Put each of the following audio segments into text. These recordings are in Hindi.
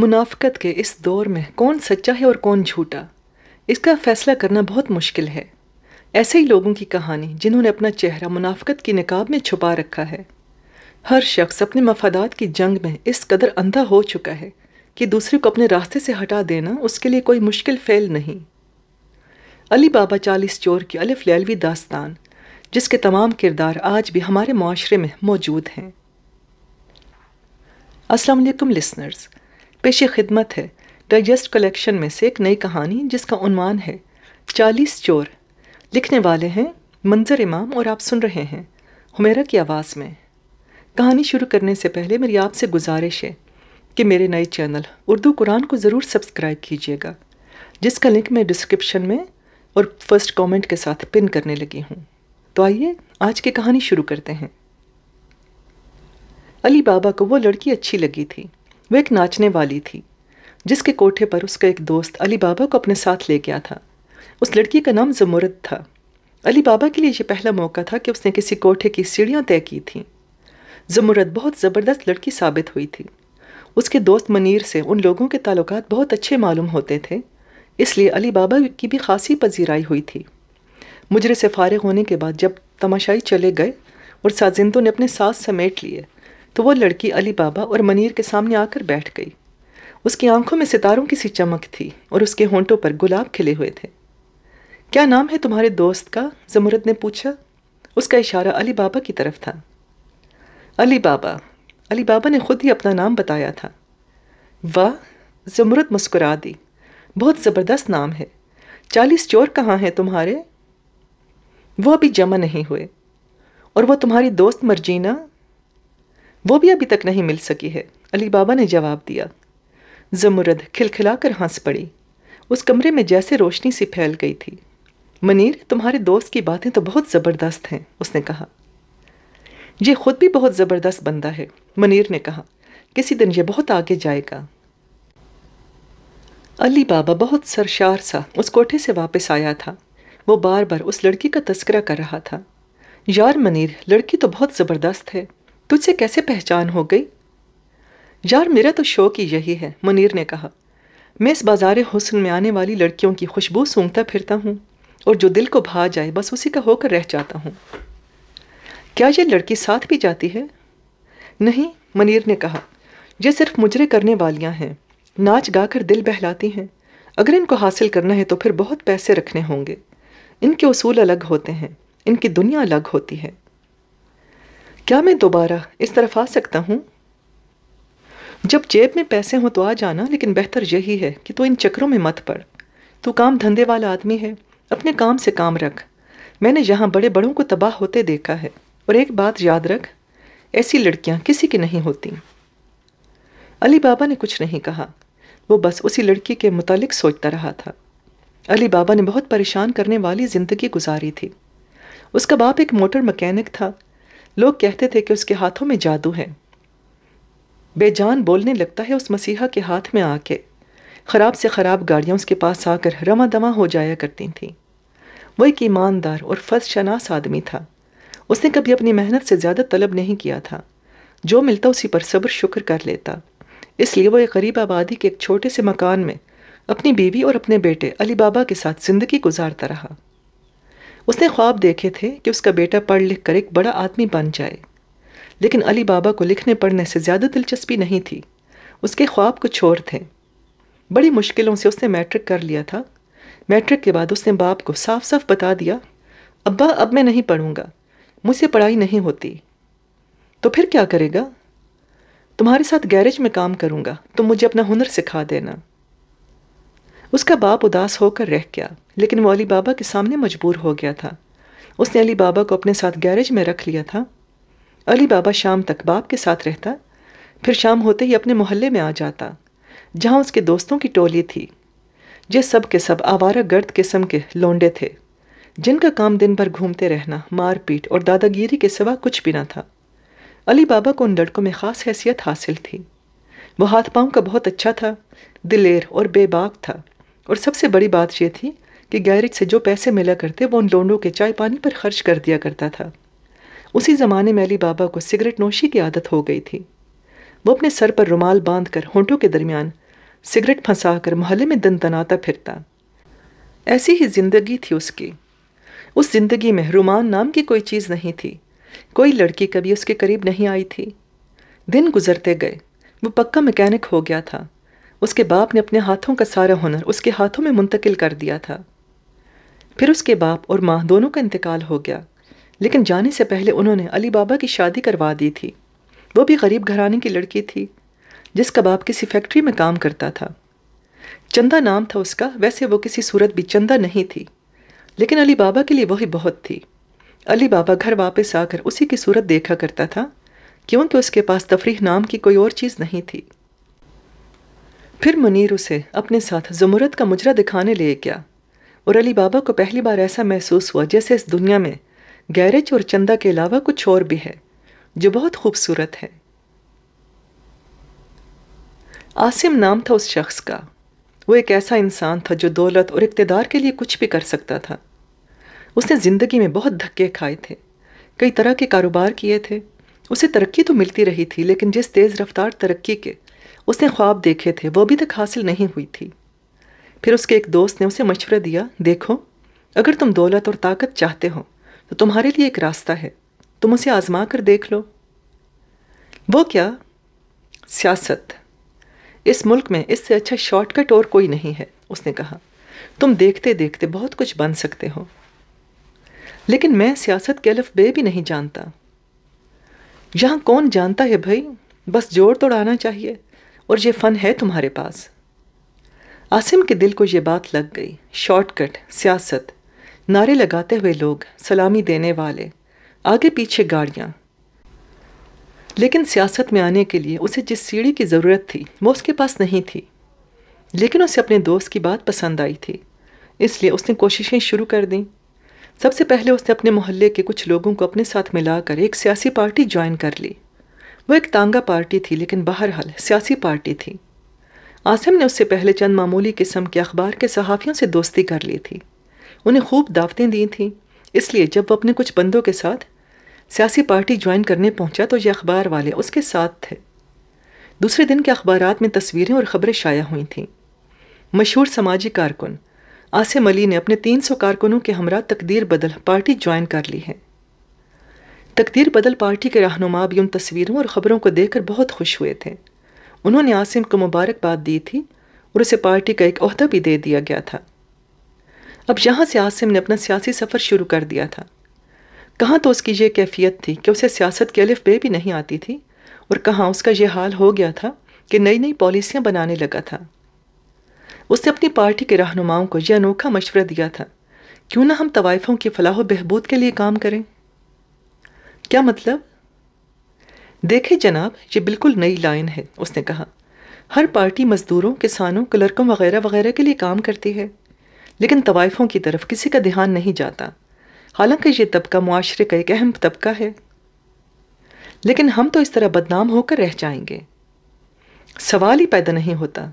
मुनाफ़त के इस दौर में कौन सच्चा है और कौन झूठा इसका फ़ैसला करना बहुत मुश्किल है ऐसे ही लोगों की कहानी जिन्होंने अपना चेहरा मुनाफ़त की नकाब में छुपा रखा है हर शख्स अपने मफादात की जंग में इस कदर अंधा हो चुका है कि दूसरे को अपने रास्ते से हटा देना उसके लिए कोई मुश्किल फ़ैल नहीं अली बाबा चालीस चोर की अलिफ लेलवी दास्तान जिसके तमाम किरदार आज भी हमारे माशरे में मौजूद हैं अस्सलाम वालेकुम लिसनर्स पेश खिदमत है डाइजेस्ट कलेक्शन में से एक नई कहानी जिसका उनवान है चालीस चोर लिखने वाले हैं मंजर इमाम और आप सुन रहे हैं हुमेरा की आवाज़ में कहानी शुरू करने से पहले मेरी आपसे गुजारिश है कि मेरे नए चैनल उर्दू कुरान को ज़रूर सब्सक्राइब कीजिएगा जिसका लिंक मैं डिस्क्रिप्शन में और फर्स्ट कमेंट के साथ पिन करने लगी हूँ तो आइए आज की कहानी शुरू करते हैं अली बाबा को वो लड़की अच्छी लगी थी वह एक नाचने वाली थी जिसके कोठे पर उसका एक दोस्त अली बाबा को अपने साथ ले गया था उस लड़की का नाम जमुरत था अली बाबा के लिए यह पहला मौका था कि उसने किसी कोठे की सीढ़ियाँ तय की थीं जमुरत बहुत ज़बरदस्त लड़की साबित हुई थी उसके दोस्त मनीर से उन लोगों के ताल्लुक बहुत अच्छे मालूम होते थे इसलिए अली बाबा की भी खासी पजीराई हुई थी मुजरे से फारग होने के बाद जब तमाशाई चले गए और साजिंदों ने अपने सास समेट लिए तो वो लड़की अली बाबा और मनीर के सामने आकर बैठ गई उसकी आंखों में सितारों की सी चमक थी और उसके होंठों पर गुलाब खिले हुए थे क्या नाम है तुम्हारे दोस्त का जमुरद ने पूछा उसका इशारा अली बाबा की तरफ था अली बाबा अली बाबा ने खुद ही अपना नाम बताया था वाह जमुरद मुस्कुरा दी बहुत ज़बरदस्त नाम है चालीस चोर कहाँ हैं तुम्हारे वो अभी जमा नहीं हुए और वो तुम्हारी दोस्त मरजीना वो भी अभी तक नहीं मिल सकी है अली बाबा ने जवाब दिया जमुरद खिलखिलाकर हंस पड़ी उस कमरे में जैसे रोशनी सी फैल गई थी मनीर तुम्हारे दोस्त की बातें तो बहुत ज़बरदस्त हैं उसने कहा ये खुद भी बहुत ज़बरदस्त बंदा है मनीर ने कहा किसी दिन ये बहुत आगे जाएगा अली बाबा बहुत सरशार सा उस कोठे से वापस आया था वो बार बार उस लड़की का तस्करा कर रहा था यार मनीर लड़की तो बहुत ज़बरदस्त है तुझसे कैसे पहचान हो गई यार मेरा तो शौक ही यही है मुनीर ने कहा मैं इस बाजार हुसन में आने वाली लड़कियों की खुशबू सूंघता फिरता हूँ और जो दिल को भा जाए बस उसी का होकर रह जाता हूँ क्या ये लड़की साथ भी जाती है नहीं मनीर ने कहा ये सिर्फ मुजरे करने वालियाँ हैं नाच गाकर दिल बहलाती हैं अगर इनको हासिल करना है तो फिर बहुत पैसे रखने होंगे इनके उसूल अलग होते हैं इनकी दुनिया अलग होती है क्या मैं दोबारा इस तरफ आ सकता हूँ जब जेब में पैसे हों तो आ जाना लेकिन बेहतर यही है कि तू तो इन चक्रों में मत पड़ तू काम धंधे वाला आदमी है अपने काम से काम रख मैंने यहाँ बड़े बड़ों को तबाह होते देखा है और एक बात याद रख ऐसी लड़कियाँ किसी की नहीं होती अली बाबा ने कुछ नहीं कहा वो बस उसी लड़की के मुतालिक सोचता रहा था अली बाबा ने बहुत परेशान करने वाली ज़िंदगी गुजारी थी उसका बाप एक मोटर मकैनिक था लोग कहते थे कि उसके हाथों में जादू है बेजान बोलने लगता है उस मसीहा के हाथ में आके ख़राब से ख़राब गाड़ियाँ उसके पास आकर रमा दमा हो जाया करती थीं वो एक ईमानदार और फर्ज शनास आदमी था उसने कभी अपनी मेहनत से ज़्यादा तलब नहीं किया था जो मिलता उसी पर सब्र शुक्र कर लेता इसलिए वो एक गरीब आबादी के एक छोटे से मकान में अपनी बीवी और अपने बेटे अली बाबा के साथ ज़िंदगी गुजारता रहा उसने ख्वाब देखे थे कि उसका बेटा पढ़ लिख कर एक बड़ा आदमी बन जाए लेकिन अली बाबा को लिखने पढ़ने से ज़्यादा दिलचस्पी नहीं थी उसके ख्वाब कुछ और थे बड़ी मुश्किलों से उसने मैट्रिक कर लिया था मैट्रिक के बाद उसने बाप को साफ साफ बता दिया अब्बा अब मैं नहीं पढ़ूँगा मुझसे पढ़ाई नहीं होती तो फिर क्या करेगा तुम्हारे साथ गैरेज में काम करूँगा तुम मुझे अपना हुनर सिखा देना उसका बाप उदास होकर रह गया लेकिन वो अली बाबा के सामने मजबूर हो गया था उसने अली बाबा को अपने साथ गैरेज में रख लिया था अली बाबा शाम तक बाप के साथ रहता फिर शाम होते ही अपने मोहल्ले में आ जाता जहाँ उसके दोस्तों की टोली थी जिस सब के सब आवारा गर्द किस्म के लोंडे थे जिनका काम दिन भर घूमते रहना मारपीट और दादागिरी के सिवा कुछ भी ना था अली बाबा को उन लड़कों में ख़ास हैसियत हासिल थी वो हाथ पाँव का बहुत अच्छा था दिलेर और बेबाक था और सबसे बड़ी बात यह थी कि गैरिक से जो पैसे मिला करते वो उन लोंडों के चाय पानी पर खर्च कर दिया करता था उसी ज़माने में अली बाबा को सिगरेट नोशी की आदत हो गई थी वो अपने सर पर रुमाल बांध कर होंठों के दरमियान सिगरेट फंसा कर मोहल्ले में दन तनाता फिरता ऐसी ही जिंदगी थी उसकी उस जिंदगी में रुमान नाम की कोई चीज़ नहीं थी कोई लड़की कभी उसके करीब नहीं आई थी दिन गुजरते गए वो पक्का मैकेनिक हो गया था उसके बाप ने अपने हाथों का सारा हुनर उसके हाथों में मुंतकिल कर दिया था फिर उसके बाप और माँ दोनों का इंतकाल हो गया लेकिन जाने से पहले उन्होंने अली बाबा की शादी करवा दी थी वो भी गरीब घराने की लड़की थी जिसका बाप किसी फैक्ट्री में काम करता था चंदा नाम था उसका वैसे वो किसी सूरत भी चंदा नहीं थी लेकिन अली बाबा के लिए वही बहुत थी अली बाबा घर वापस आकर उसी की सूरत देखा करता था क्योंकि उसके पास तफरीह नाम की कोई और चीज़ नहीं थी फिर मुनीर उसे अपने साथ जमूरत का मुजरा दिखाने ले गया और अली बाबा को पहली बार ऐसा महसूस हुआ जैसे इस दुनिया में गैरेज और चंदा के अलावा कुछ और भी है जो बहुत खूबसूरत है आसिम नाम था उस शख्स का वो एक ऐसा इंसान था जो दौलत और इकतदार के लिए कुछ भी कर सकता था उसने ज़िंदगी में बहुत धक्के खाए थे कई तरह के कारोबार किए थे उसे तरक्की तो मिलती रही थी लेकिन जिस तेज़ रफ्तार तरक्की के उसने ख्वाब देखे थे वो अभी तक हासिल नहीं हुई थी फिर उसके एक दोस्त ने उसे मशवरा दिया देखो अगर तुम दौलत और ताकत चाहते हो तो तुम्हारे लिए एक रास्ता है तुम उसे आजमा कर देख लो वो क्या सियासत इस मुल्क में इससे अच्छा शॉर्टकट और कोई नहीं है उसने कहा तुम देखते देखते बहुत कुछ बन सकते हो लेकिन मैं सियासत के अलफ बे भी नहीं जानता यहाँ कौन जानता है भाई बस जोड़ तोड़ आना चाहिए और ये फ़न है तुम्हारे पास आसिम के दिल को ये बात लग गई शॉर्टकट सियासत नारे लगाते हुए लोग सलामी देने वाले आगे पीछे गाड़ियाँ लेकिन सियासत में आने के लिए उसे जिस सीढ़ी की ज़रूरत थी वो उसके पास नहीं थी लेकिन उसे अपने दोस्त की बात पसंद आई थी इसलिए उसने कोशिशें शुरू कर दी सबसे पहले उसने अपने मोहल्ले के कुछ लोगों को अपने साथ मिलाकर एक सियासी पार्टी ज्वाइन कर ली वो एक तांगा पार्टी थी लेकिन बहरहाल सियासी पार्टी थी आसिम ने उससे पहले चंद मामूली किस्म के अखबार के सहाफ़ियों से दोस्ती कर ली थी उन्हें खूब दावतें दी थीं इसलिए जब वह अपने कुछ बंदों के साथ सियासी पार्टी ज्वाइन करने पहुंचा तो ये अखबार वाले उसके साथ थे दूसरे दिन के अखबार में तस्वीरें और ख़बरें शाया हुई थीं मशहूर समाजी कारकुन आसिम अली ने अपने तीन सौ कारकुनों के हमरा तकदीर बदल पार्टी ज्वाइन कर ली है तकदीर बदल पार्टी के रहनुमा भी उन तस्वीरों और ख़बरों को देखकर बहुत खुश हुए थे उन्होंने आसिम को मुबारकबाद दी थी और उसे पार्टी का एक अहदा भी दे दिया गया था अब यहाँ से आसिम ने अपना सियासी सफ़र शुरू कर दिया था कहाँ तो उसकी ये कैफियत थी कि उसे सियासत के अलिफ बे भी नहीं आती थी और कहाँ उसका यह हाल हो गया था कि नई नई पॉलिसियाँ बनाने लगा था उसने अपनी पार्टी के रहनुमाओं को यह अनोखा मशवरा दिया था क्यों ना हम तवाइफों की फलाह बहबूद के लिए काम करें क्या मतलब देखे जनाब ये बिल्कुल नई लाइन है उसने कहा हर पार्टी मज़दूरों किसानों क्लर्कों वगैरह वगैरह के लिए काम करती है लेकिन तवाइफों की तरफ किसी का ध्यान नहीं जाता हालांकि ये तबका माशरे का एक अहम तबका है लेकिन हम तो इस तरह बदनाम होकर रह जाएंगे सवाल ही पैदा नहीं होता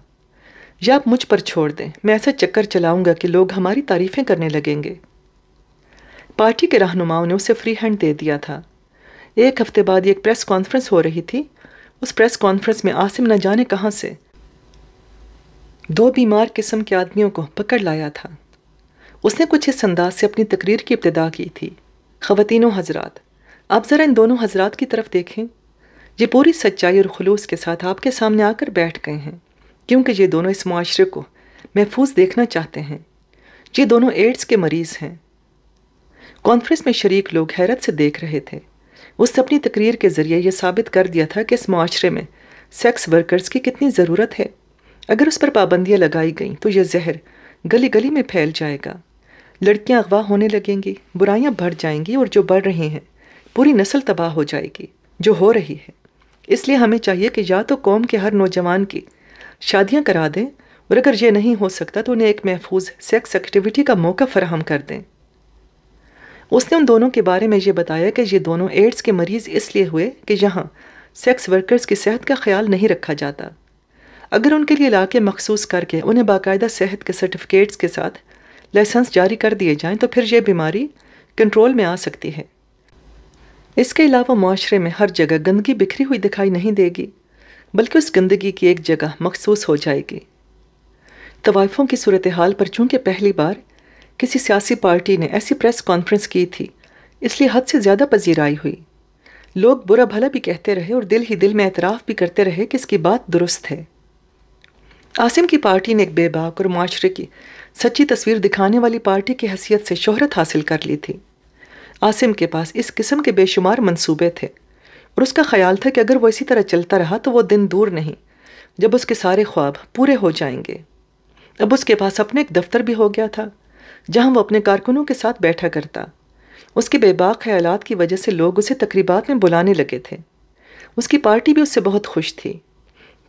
या आप मुझ पर छोड़ दें मैं ऐसा चक्कर चलाऊंगा कि लोग हमारी तारीफ़ें करने लगेंगे पार्टी के रहनुमाओं ने उसे फ्री हैंड दे दिया था एक हफ्ते बाद एक प्रेस कॉन्फ्रेंस हो रही थी उस प्रेस कॉन्फ्रेंस में आसिम न जाने कहाँ से दो बीमार किस्म के आदमियों को पकड़ लाया था उसने कुछ इस अंदाज से अपनी तकरीर की इब्तदा की थी ख़वातिनों हजरात आप ज़रा इन दोनों हजरात की तरफ देखें ये पूरी सच्चाई और खलूस के साथ आपके सामने आकर बैठ गए हैं क्योंकि ये दोनों इस माशरे को महफूज देखना चाहते हैं ये दोनों एड्स के मरीज़ हैं कॉन्फ्रेंस में शरीक लोग हैरत से देख रहे थे उसने अपनी तकरीर के ज़रिए यह साबित कर दिया था कि इस माशरे में सेक्स वर्कर्स की कितनी ज़रूरत है अगर उस पर पाबंदियाँ लगाई गईं तो यह जहर गली गली में फैल जाएगा लड़कियाँ अगवा होने लगेंगी बुराइयाँ बढ़ जाएंगी और जो बढ़ रही हैं पूरी नस्ल तबाह हो जाएगी जो हो रही है इसलिए हमें चाहिए कि या तो कौम के हर नौजवान की शादियाँ करा दें और अगर ये नहीं हो सकता तो उन्हें एक महफूज सेक्स एक्टिविटी का मौका फराहम कर दें उसने उन दोनों के बारे में ये बताया कि ये दोनों एड्स के मरीज़ इसलिए हुए कि यहाँ सेक्स वर्कर्स की सेहत का ख्याल नहीं रखा जाता अगर उनके लिए इलाके मखसूस करके उन्हें बाकायदा सेहत के सर्टिफिकेट्स के साथ लाइसेंस जारी कर दिए जाएं तो फिर यह बीमारी कंट्रोल में आ सकती है इसके अलावा माशरे में हर जगह गंदगी बिखरी हुई दिखाई नहीं देगी बल्कि उस गंदगी की एक जगह मखसूस हो जाएगी तवाइफों की सूरत हाल पर चूँकि पहली बार किसी सियासी पार्टी ने ऐसी प्रेस कॉन्फ्रेंस की थी इसलिए हद से ज़्यादा पजीराई हुई लोग बुरा भला भी कहते रहे और दिल ही दिल में एतराफ़ भी करते रहे कि इसकी बात दुरुस्त है आसिम की पार्टी ने एक बेबाक और माशरे की सच्ची तस्वीर दिखाने वाली पार्टी की हैसियत से शोहरत हासिल कर ली थी आसिम के पास इस किस्म के बेशुमार मंसूबे थे और उसका ख्याल था कि अगर वो इसी तरह चलता रहा तो वो दिन दूर नहीं जब उसके सारे ख्वाब पूरे हो जाएंगे अब उसके पास अपने एक दफ्तर भी हो गया था जहां वो अपने कारकुनों के साथ बैठा करता उसके बेबाक ख्यालात की वजह से लोग उसे तकरीबात में बुलाने लगे थे उसकी पार्टी भी उससे बहुत खुश थी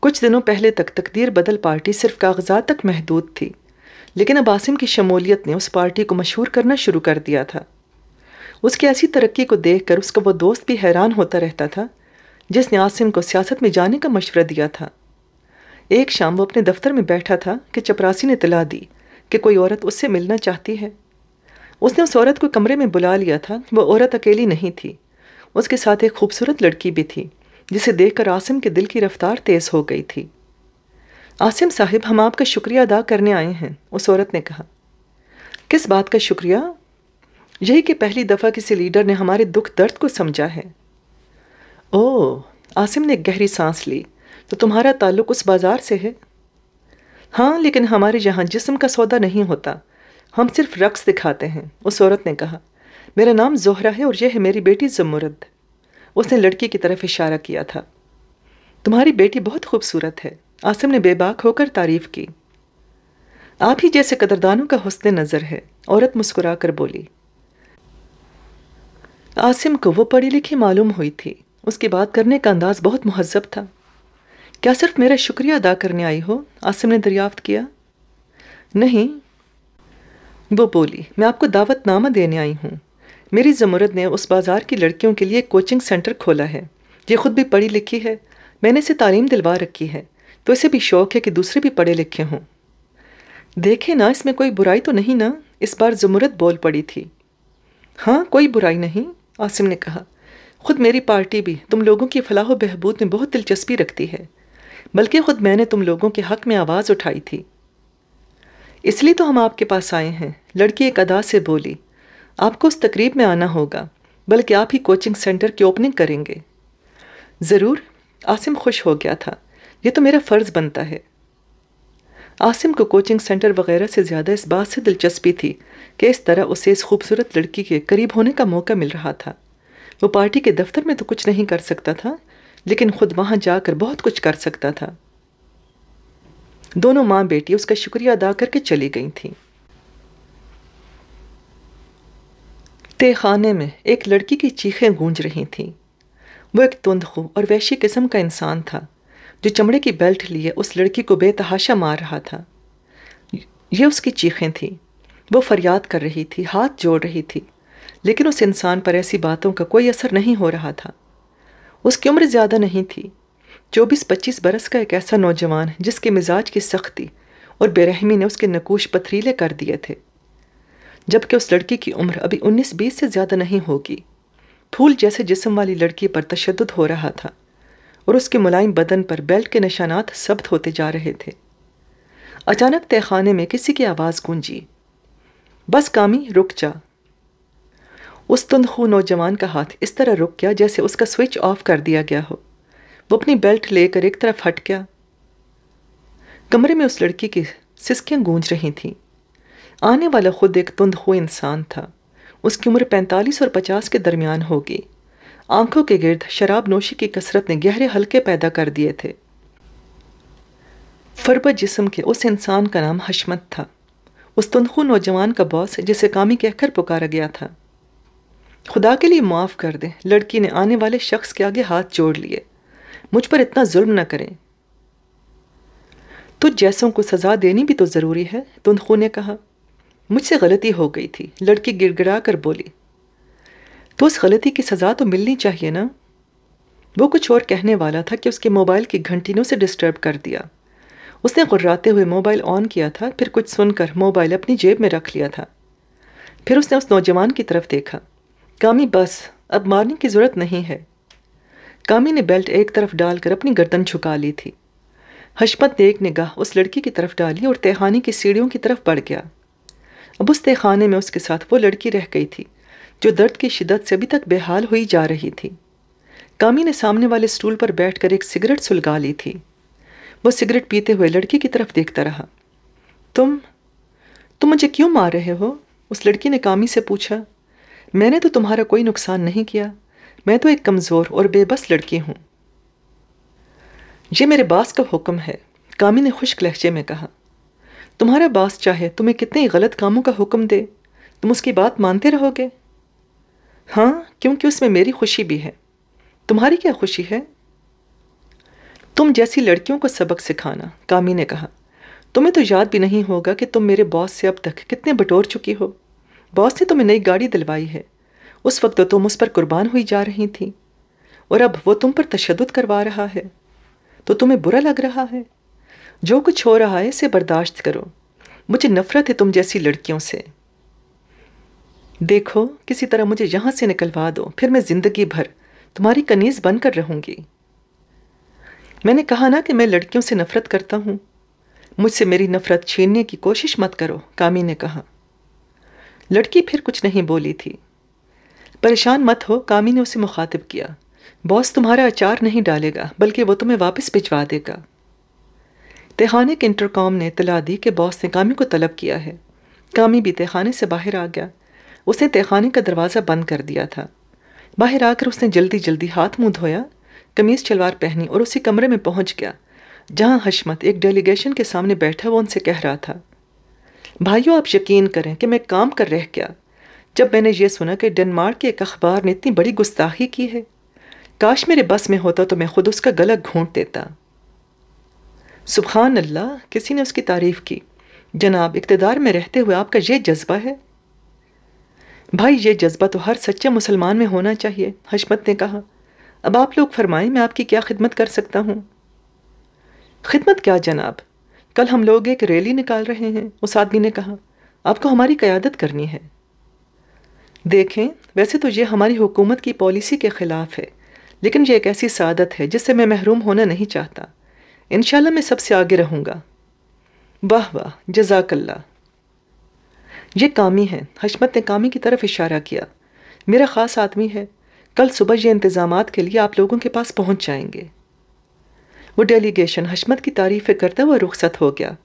कुछ दिनों पहले तक तकदीर बदल पार्टी सिर्फ कागजात तक महदूद थी लेकिन अब आसिम की शमूलियत ने उस पार्टी को मशहूर करना शुरू कर दिया था उसकी ऐसी तरक्की को देख कर उसका वो दोस्त भी हैरान होता रहता था जिसने आसिम को सियासत में जाने का मशवरा दिया था एक शाम वो अपने दफ्तर में बैठा था कि चपरासी ने तला दी कि कोई औरत उससे मिलना चाहती है उसने उस औरत को कमरे में बुला लिया था वह औरत अकेली नहीं थी उसके साथ एक खूबसूरत लड़की भी थी जिसे देखकर आसिम के दिल की रफ्तार तेज़ हो गई थी आसिम साहिब हम आपका शुक्रिया अदा करने आए हैं उस औरत ने कहा किस बात का शुक्रिया यही कि पहली दफ़ा किसी लीडर ने हमारे दुख दर्द को समझा है ओह आसिम ने गहरी सांस ली तो तुम्हारा ताल्लुक उस बाज़ार से है हाँ लेकिन हमारे यहाँ जिस्म का सौदा नहीं होता हम सिर्फ रक्स दिखाते हैं उस औरत ने कहा मेरा नाम जोहरा है और यह है मेरी बेटी जमुरद उसने लड़की की तरफ इशारा किया था तुम्हारी बेटी बहुत खूबसूरत है आसिम ने बेबाक होकर तारीफ की आप ही जैसे कदरदानों का हसन नज़र है औरत मुस्कुरा कर बोली आसिम को वो पढ़ी लिखी मालूम हुई थी उसकी बात करने का अंदाज़ बहुत महजब था क्या सिर्फ मेरा शुक्रिया अदा करने आई हो आसिम ने दरियाफ्त किया नहीं वो बोली मैं आपको दावतनामा देने आई हूँ मेरी जमूरत ने उस बाज़ार की लड़कियों के लिए कोचिंग सेंटर खोला है ये ख़ुद भी पढ़ी लिखी है मैंने इसे तालीम दिलवा रखी है तो इसे भी शौक़ है कि दूसरे भी पढ़े लिखे हों देखे ना इसमें कोई बुराई तो नहीं ना इस बार जमूरत बोल पड़ी थी हाँ कोई बुराई नहीं आसिम ने कहा खुद मेरी पार्टी भी तुम लोगों की फलाह बहबूद में बहुत दिलचस्पी रखती है बल्कि ख़ुद मैंने तुम लोगों के हक़ में आवाज़ उठाई थी इसलिए तो हम आपके पास आए हैं लड़की एक अदा से बोली आपको उस तकरीब में आना होगा बल्कि आप ही कोचिंग सेंटर की ओपनिंग करेंगे ज़रूर आसिम खुश हो गया था यह तो मेरा फ़र्ज़ बनता है आसिम को कोचिंग सेंटर वगैरह से ज़्यादा इस बात से दिलचस्पी थी कि इस तरह उसे इस खूबसूरत लड़की के करीब होने का मौका मिल रहा था वो पार्टी के दफ्तर में तो कुछ नहीं कर सकता था लेकिन खुद वहाँ जाकर बहुत कुछ कर सकता था दोनों माँ बेटी उसका शुक्रिया अदा करके चली गई थीं ते खाने में एक लड़की की चीखें गूंज रही थीं वो एक तुंदखू और वैशी किस्म का इंसान था जो चमड़े की बेल्ट लिए उस लड़की को बेतहाशा मार रहा था ये उसकी चीखें थीं वो फरियाद कर रही थी हाथ जोड़ रही थी लेकिन उस इंसान पर ऐसी बातों का कोई असर नहीं हो रहा था उसकी उम्र ज़्यादा नहीं थी चौबीस पच्चीस बरस का एक ऐसा नौजवान जिसके मिजाज की सख्ती और बेरहमी ने उसके नकूश पथरीले कर दिए थे जबकि उस लड़की की उम्र अभी उन्नीस बीस से ज़्यादा नहीं होगी फूल जैसे जिसम वाली लड़की पर तशद हो रहा था और उसके मुलायम बदन पर बेल्ट के निशानात सब्त होते जा रहे थे अचानक तहखाने में किसी की आवाज़ गूंजी बस कामी रुक जा उस तनखू नौजवान का हाथ इस तरह रुक गया जैसे उसका स्विच ऑफ कर दिया गया हो वो अपनी बेल्ट लेकर एक तरफ हट गया कमरे में उस लड़की की सिसकियाँ गूंज रही थीं आने वाला खुद एक तुंदखू इंसान था उसकी उम्र पैंतालीस और पचास के दरमियान होगी आंखों के गिर्द शराब नोशी की कसरत ने गहरे हल्के पैदा कर दिए थे फरबत जिस्म के उस इंसान का नाम हशमत था उस तनखू नौजवान का बॉस जिसे कामी कहकर पुकारा गया था खुदा के लिए माफ़ कर दें लड़की ने आने वाले शख्स के आगे हाथ जोड़ लिए मुझ पर इतना जुल्म न करें तो जैसों को सज़ा देनी भी तो ज़रूरी है तुंदू ने कहा मुझसे गलती हो गई थी लड़की गिड़गिड़ा कर बोली तो उस गलती की सज़ा तो मिलनी चाहिए ना वो कुछ और कहने वाला था कि उसके मोबाइल की घंटी ने उसे डिस्टर्ब कर दिया उसने गुर्राते हुए मोबाइल ऑन किया था फिर कुछ सुनकर मोबाइल अपनी जेब में रख लिया था फिर उसने उस नौजवान की तरफ देखा कामी बस अब मारने की ज़रूरत नहीं है कामी ने बेल्ट एक तरफ डालकर अपनी गर्दन झुका ली थी हशमत ने एक निगाह उस लड़की की तरफ डाली और तेहानी की सीढ़ियों की तरफ बढ़ गया अब उस तेखाने में उसके साथ वो लड़की रह गई थी जो दर्द की शिदत से अभी तक बेहाल हुई जा रही थी कामी ने सामने वाले स्टूल पर बैठकर एक सिगरेट सुलगा ली थी वो सिगरेट पीते हुए लड़की की तरफ देखता रहा तुम तुम मुझे क्यों मार रहे हो उस लड़की ने कामी से पूछा मैंने तो तुम्हारा कोई नुकसान नहीं किया मैं तो एक कमज़ोर और बेबस लड़की हूँ ये मेरे बास का हुक्म है कामी ने खुश्क लहजे में कहा तुम्हारा बास चाहे तुम्हें कितने गलत कामों का हुक्म दे तुम उसकी बात मानते रहोगे हाँ क्योंकि उसमें मेरी खुशी भी है तुम्हारी क्या खुशी है तुम जैसी लड़कियों को सबक सिखाना कामी ने कहा तुम्हें तो याद भी नहीं होगा कि तुम मेरे बॉस से अब तक कितने बटोर चुकी हो बॉस ने तुम्हें तो नई गाड़ी दिलवाई है उस वक्त तो तुम उस पर कुर्बान हुई जा रही थी और अब वो तुम पर तशद करवा रहा है तो तुम्हें बुरा लग रहा है जो कुछ हो रहा है इसे बर्दाश्त करो मुझे नफरत है तुम जैसी लड़कियों से देखो किसी तरह मुझे यहां से निकलवा दो फिर मैं ज़िंदगी भर तुम्हारी कनीज़ बनकर रहूंगी मैंने कहा ना कि मैं लड़कियों से नफ़रत करता हूं मुझसे मेरी नफ़रत छीनने की कोशिश मत करो कामी ने कहा लड़की फिर कुछ नहीं बोली थी परेशान मत हो कामी ने उसे मुखातिब किया बॉस तुम्हारा अचार नहीं डालेगा बल्कि वो तुम्हें वापस भिजवा देगा तहाने के इंटरकॉम ने तला दी कि बॉस ने कामी को तलब किया है कामी भी तेहाने से बाहर आ गया उसने तेहाने का दरवाज़ा बंद कर दिया था बाहर आकर उसने जल्दी जल्दी हाथ मुँह धोया कमीज़ शलवार पहनी और उसी कमरे में पहुंच गया जहां हशमत एक डेलीगेशन के सामने बैठा वो उनसे कह रहा था भाइयों आप यकीन करें कि मैं काम कर रह क्या जब मैंने ये सुना कि डेनमार्क के एक अखबार ने इतनी बड़ी गुस्ताखी की है काश मेरे बस में होता तो मैं खुद उसका गला घूंट देता सुबहान अल्लाह किसी ने उसकी तारीफ़ की जनाब इकतदार में रहते हुए आपका यह जज्बा है भाई ये जज्बा तो हर सच्चे मुसलमान में होना चाहिए हशमत ने कहा अब आप लोग फरमाएं मैं आपकी क्या खिदमत कर सकता हूँ खिदमत क्या जनाब कल हम लोग एक रैली निकाल रहे हैं उस आदमी ने कहा आपको हमारी क़्यादत करनी है देखें वैसे तो ये हमारी हुकूमत की पॉलिसी के ख़िलाफ़ है लेकिन यह एक ऐसी सादत है जिससे मैं महरूम होना नहीं चाहता इन मैं सबसे आगे रहूँगा वाह वाह जजाकल्ला ये कामी है हशमत ने कामी की तरफ इशारा किया मेरा ख़ास आदमी है कल सुबह ये इंतज़ाम के लिए आप लोगों के पास पहुँच जाएंगे वो डेलीगेशन हशमत की तारीफ़ें करता हुआ रुखसत हो गया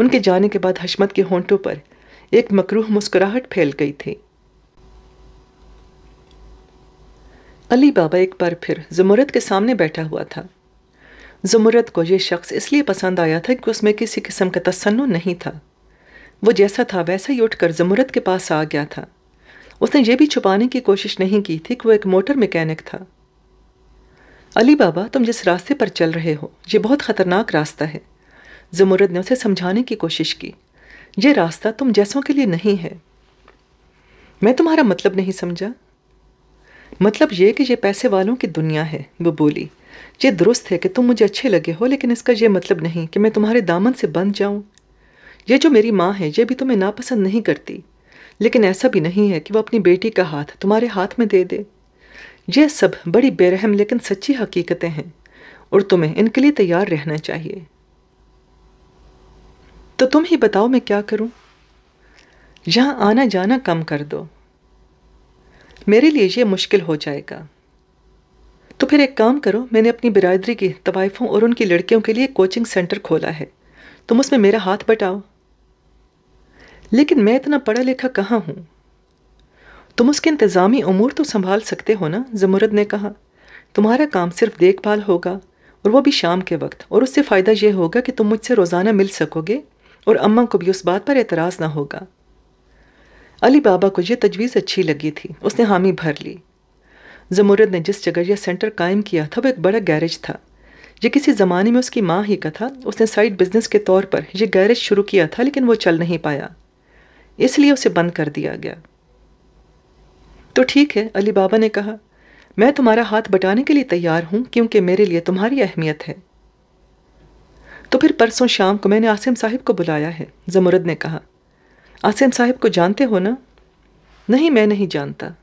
उनके जाने के बाद हशमत के होंठों पर एक मकरूह मुस्कुराहट फैल गई थी अली बाबा एक बार फिर जमूरत के सामने बैठा हुआ था जमूरत को यह शख्स इसलिए पसंद आया था कि उसमें किसी किस्म का तसन्न नहीं था वो जैसा था वैसा ही उठकर जमूरत के पास आ गया था उसने ये भी छुपाने की कोशिश नहीं की थी कि वो एक मोटर मैकेनिक था अली बाबा तुम जिस रास्ते पर चल रहे हो ये बहुत ख़तरनाक रास्ता है जमुरद ने उसे समझाने की कोशिश की ये रास्ता तुम जैसों के लिए नहीं है मैं तुम्हारा मतलब नहीं समझा मतलब ये कि ये पैसे वालों की दुनिया है वो बोली ये दुरुस्त है कि तुम मुझे अच्छे लगे हो लेकिन इसका यह मतलब नहीं कि मैं तुम्हारे दामन से बंध जाऊं ये जो मेरी माँ है ये भी तुम्हें नापसंद नहीं करती लेकिन ऐसा भी नहीं है कि वह अपनी बेटी का हाथ तुम्हारे हाथ में दे दे ये सब बड़ी बेरहम लेकिन सच्ची हकीकतें हैं और तुम्हें इनके लिए तैयार रहना चाहिए तो तुम ही बताओ मैं क्या करूं? यहां आना जाना कम कर दो मेरे लिए ये मुश्किल हो जाएगा तो फिर एक काम करो मैंने अपनी बिरादरी की तवाइफों और उनकी लड़कियों के लिए कोचिंग सेंटर खोला है तुम उसमें मेरा हाथ बटाओ लेकिन मैं इतना पढ़ा लिखा कहाँ हूं तुम उसके इंतज़ामी अमूर तो संभाल सकते हो ना जमूरद ने कहा तुम्हारा काम सिर्फ देखभाल होगा और वो भी शाम के वक्त और उससे फ़ायदा यह होगा कि तुम मुझसे रोज़ाना मिल सकोगे और अम्मा को भी उस बात पर एतराज़ ना होगा अली बाबा को यह तजवीज़ अच्छी लगी थी उसने हामी भर ली जमूरद ने जिस जगह यह सेंटर कायम किया था वो एक बड़ा गैरेज था ये किसी ज़माने में उसकी माँ ही का था उसने साइड बिज़नेस के तौर पर यह गैरेज शुरू किया था लेकिन वो चल नहीं पाया इसलिए उसे बंद कर दिया गया तो ठीक है अली बाबा ने कहा मैं तुम्हारा हाथ बटाने के लिए तैयार हूँ क्योंकि मेरे लिए तुम्हारी अहमियत है तो फिर परसों शाम को मैंने आसिम साहिब को बुलाया है जमुरद ने कहा आसिम साहिब को जानते हो ना नहीं मैं नहीं जानता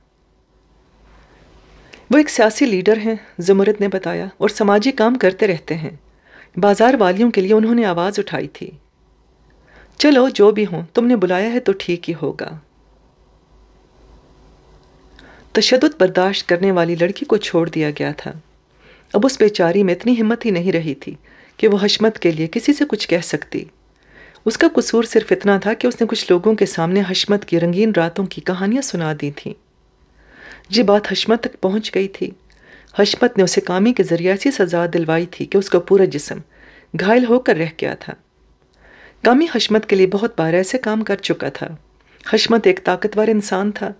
वो एक सियासी लीडर हैं जमरद ने बताया और समाजी काम करते रहते हैं बाजार वालियों के लिए उन्होंने आवाज़ उठाई थी चलो जो भी हो तुमने बुलाया है तो ठीक ही होगा तशद बर्दाश्त करने वाली लड़की को छोड़ दिया गया था अब उस बेचारी में इतनी हिम्मत ही नहीं रही थी कि वह हशमत के लिए किसी से कुछ कह सकती उसका कसूर सिर्फ इतना था कि उसने कुछ लोगों के सामने हशमत की रंगीन रातों की कहानियाँ सुना दी थीं ये बात हशमत तक पहुँच गई थी हशमत ने उसे कामी के जरिए ऐसी सजा दिलवाई थी कि उसका पूरा जिसम घायल होकर रह गया था कामी हशमत के लिए बहुत बार ऐसे काम कर चुका था हशमत एक ताकतवर इंसान था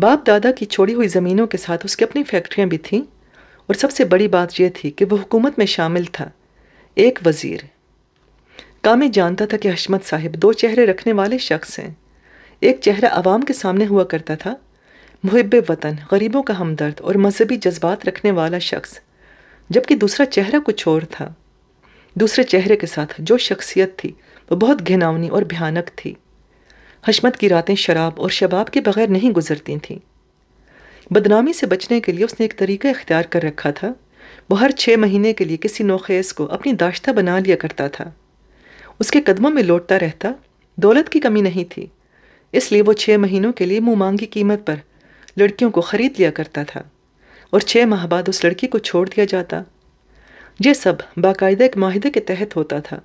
बाप दादा की छोड़ी हुई ज़मीनों के साथ उसकी अपनी फैक्ट्रियाँ भी थीं और सबसे बड़ी बात यह थी कि वह हुकूमत में शामिल था एक वज़ीर कामिल जानता था कि हशमत साहिब दो चेहरे रखने वाले शख्स हैं एक चेहरा आवाम के सामने हुआ करता था मुहब वतन गरीबों का हमदर्द और मजहबी जज्बात रखने वाला शख्स जबकि दूसरा चेहरा कुछ और था दूसरे चेहरे के साथ जो शख्सियत थी वह बहुत घिनावनी और भयानक थी हशमत की रातें शराब और शबाब के बगैर नहीं गुजरती थीं बदनामी से बचने के लिए उसने एक तरीका इख्तियार कर रखा था वो हर छः महीने के लिए किसी नौखेज़ को अपनी दाश्ता बना लिया करता था उसके कदमों में लौटता रहता दौलत की कमी नहीं थी इसलिए वो छः महीनों के लिए मुँह मांगी कीमत पर लड़कियों को ख़रीद लिया करता था और छः माह बाद उस लड़की को छोड़ दिया जाता ये सब बाकायदा एक माहदे के तहत होता था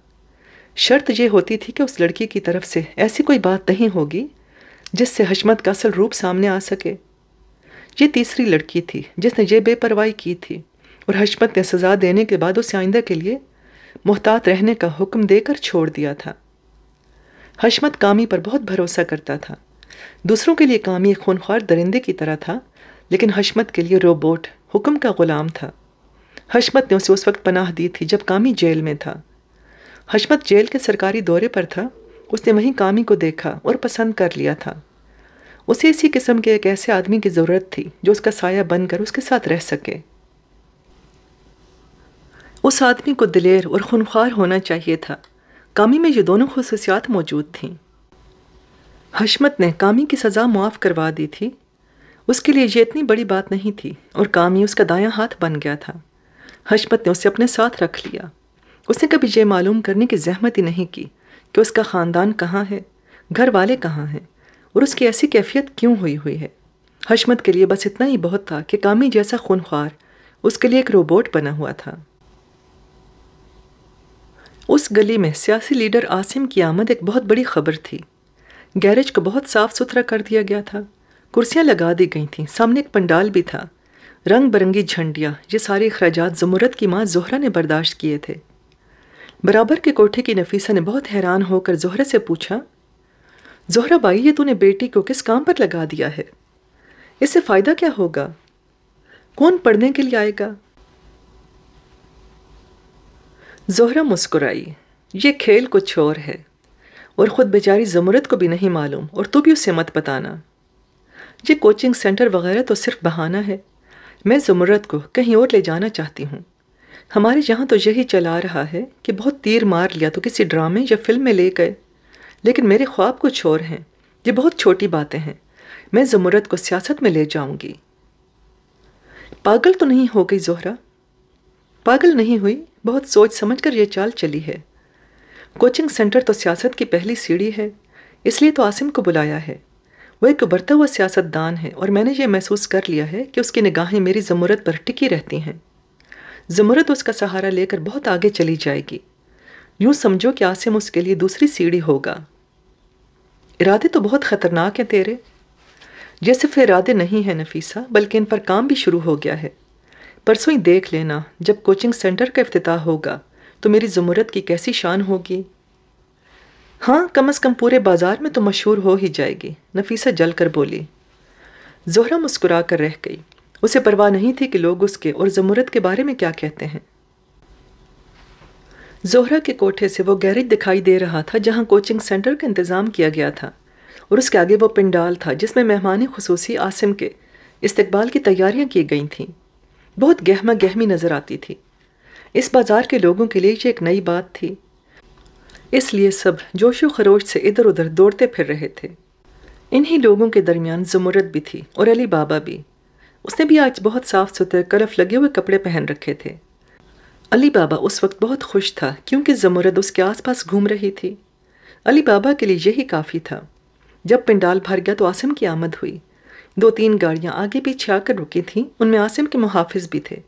शर्त यह होती थी कि उस लड़की की तरफ से ऐसी कोई बात नहीं होगी जिससे हशमत का असल रूप सामने आ सके ये तीसरी लड़की थी जिसने ये बेपरवाही की थी और हशमत ने सज़ा देने के बाद उसे आइंदा के लिए मोहतात रहने का हुक्म देकर छोड़ दिया था हशमत कामी पर बहुत भरोसा करता था दूसरों के लिए कामी एक खूनख्वार दरिंदे की तरह था लेकिन हशमत के लिए रोबोट हुक्म का ग़ुलाम था हशमत ने उसे उस वक्त पनाह दी थी जब कामी जेल में था हशमत जेल के सरकारी दौरे पर था उसने वहीं कामी को देखा और पसंद कर लिया था उसे इसी किस्म के एक ऐसे आदमी की ज़रूरत थी जो उसका साया बनकर उसके साथ रह सके उस आदमी को दिलेर और ख़ुनख्वार होना चाहिए था कामी में ये दोनों खसूसियात मौजूद थीं हशमत ने कामी की सज़ा मुआफ़ करवा दी थी उसके लिए ये इतनी बड़ी बात नहीं थी और कामी उसका दायां हाथ बन गया था हशमत ने उसे अपने साथ रख लिया उसने कभी ये मालूम करने की जहमत ही नहीं की कि उसका ख़ानदान कहाँ है घर वाले कहाँ हैं और उसकी ऐसी कैफियत क्यों हुई हुई है हशमत के लिए बस इतना ही बहुत था कि कामी जैसा खूनख्वार उसके लिए एक रोबोट बना हुआ था उस गली में सियासी लीडर आसिम की आमद एक बहुत बड़ी खबर थी गैरेज को बहुत साफ़ सुथरा कर दिया गया था कुर्सियाँ लगा दी गई थीं सामने एक पंडाल भी था रंग बिरंगी झंडियाँ ये सारे अखराज जमूरत की माँ जोहरा ने बर्दाश्त किए थे बराबर के कोठे की नफीसा ने बहुत हैरान होकर जोहरा से पूछा जोहरा बाई ये तूने बेटी को किस काम पर लगा दिया है इससे फ़ायदा क्या होगा कौन पढ़ने के लिए आएगा जोहरा मुस्कुराई ये खेल कुछ और है और ख़ुद बेचारी ज़मूरत को भी नहीं मालूम और तू भी उसे मत बताना ये कोचिंग सेंटर वगैरह तो सिर्फ बहाना है मैं ज़मूरत को कहीं और ले जाना चाहती हूँ हमारे यहाँ तो यही चला रहा है कि बहुत तीर मार लिया तो किसी ड्रामे या फिल्म में ले गए लेकिन मेरे ख्वाब कुछ और हैं ये बहुत छोटी बातें हैं मैं ज़मूरत को सियासत में ले जाऊंगी पागल तो नहीं हो गई जोहरा पागल नहीं हुई बहुत सोच समझ कर ये चाल चली है कोचिंग सेंटर तो सियासत की पहली सीढ़ी है इसलिए तो आसिम को बुलाया है वह एक उभरता हुआ सियासतदान है और मैंने ये महसूस कर लिया है कि उसकी निगाहें मेरी ज़मूरत पर टिकी रहती हैं जमरत तो उसका सहारा लेकर बहुत आगे चली जाएगी यूं समझो कि आसिम उसके लिए दूसरी सीढ़ी होगा इरादे तो बहुत ख़तरनाक हैं तेरे ये सिर्फ इरादे नहीं हैं नफीसा बल्कि इन पर काम भी शुरू हो गया है परसों ही देख लेना जब कोचिंग सेंटर का अफ्ताह होगा तो मेरी जमूरत की कैसी शान होगी हाँ कम अज़ कम पूरे बाज़ार में तो मशहूर हो ही जाएगी नफीसा जल कर बोली जोहरा मुस्कुरा कर रह गई उसे परवाह नहीं थी कि लोग उसके और जमूरत के बारे में क्या कहते हैं जोहरा के कोठे से वो गैरेज दिखाई दे रहा था जहाँ कोचिंग सेंटर का इंतज़ाम किया गया था और उसके आगे वो पिंडाल था जिसमें मेहमान खसूसी आसिम के इस्तकबाल की तैयारियाँ की गई थीं बहुत गहमा गहमी नज़र आती थी इस बाज़ार के लोगों के लिए ये एक नई बात थी इसलिए सब जोशो खरोश से इधर उधर दौड़ते फिर रहे थे इन्हीं लोगों के दरमियान जमूरत भी थी और अली बाबा भी उसने भी आज बहुत साफ सुथरे कर्फ लगे हुए कपड़े पहन रखे थे अली बाबा उस वक्त बहुत खुश था क्योंकि जमुरद उसके आसपास घूम रही थी अली बाबा के लिए यही काफ़ी था जब पिंडाल भर गया तो आसिम की आमद हुई दो तीन गाड़ियाँ आगे पीछे आकर रुकी थीं उनमें आसिम के मुहाफिज भी थे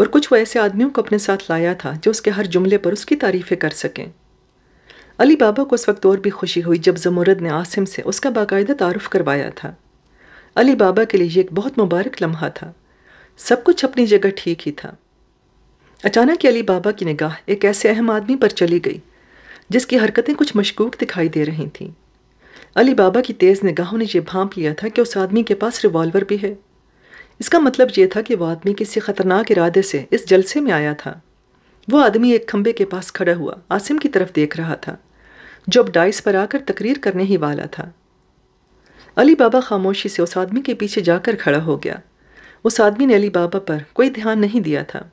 और कुछ वो ऐसे आदमियों को अपने साथ लाया था जो उसके हर जुमले पर उसकी तारीफ़ें कर सकें अली बाबा को उस वक्त और भी खुशी हुई जब जमुरद ने आसिम से उसका बाकायदा तारफ़ करवाया था अली बाबा के लिए एक बहुत मुबारक लम्हा था सब कुछ अपनी जगह ठीक ही था अचानक अली बाबा की निगाह एक ऐसे अहम आदमी पर चली गई जिसकी हरकतें कुछ मशकूक दिखाई दे रही थीं अली बाबा की तेज़ निगाहों ने यह भांप लिया था कि उस आदमी के पास रिवॉल्वर भी है इसका मतलब यह था कि वह आदमी किसी ख़तरनाक इरादे से इस जलसे में आया था वह आदमी एक खंबे के पास खड़ा हुआ आसिम की तरफ देख रहा था जो अब डाइस पर आकर तकरीर करने ही वाला था अली बाबा खामोशी से उस आदमी के पीछे जाकर खड़ा हो गया उस आदमी ने अली बाबा पर कोई ध्यान नहीं दिया था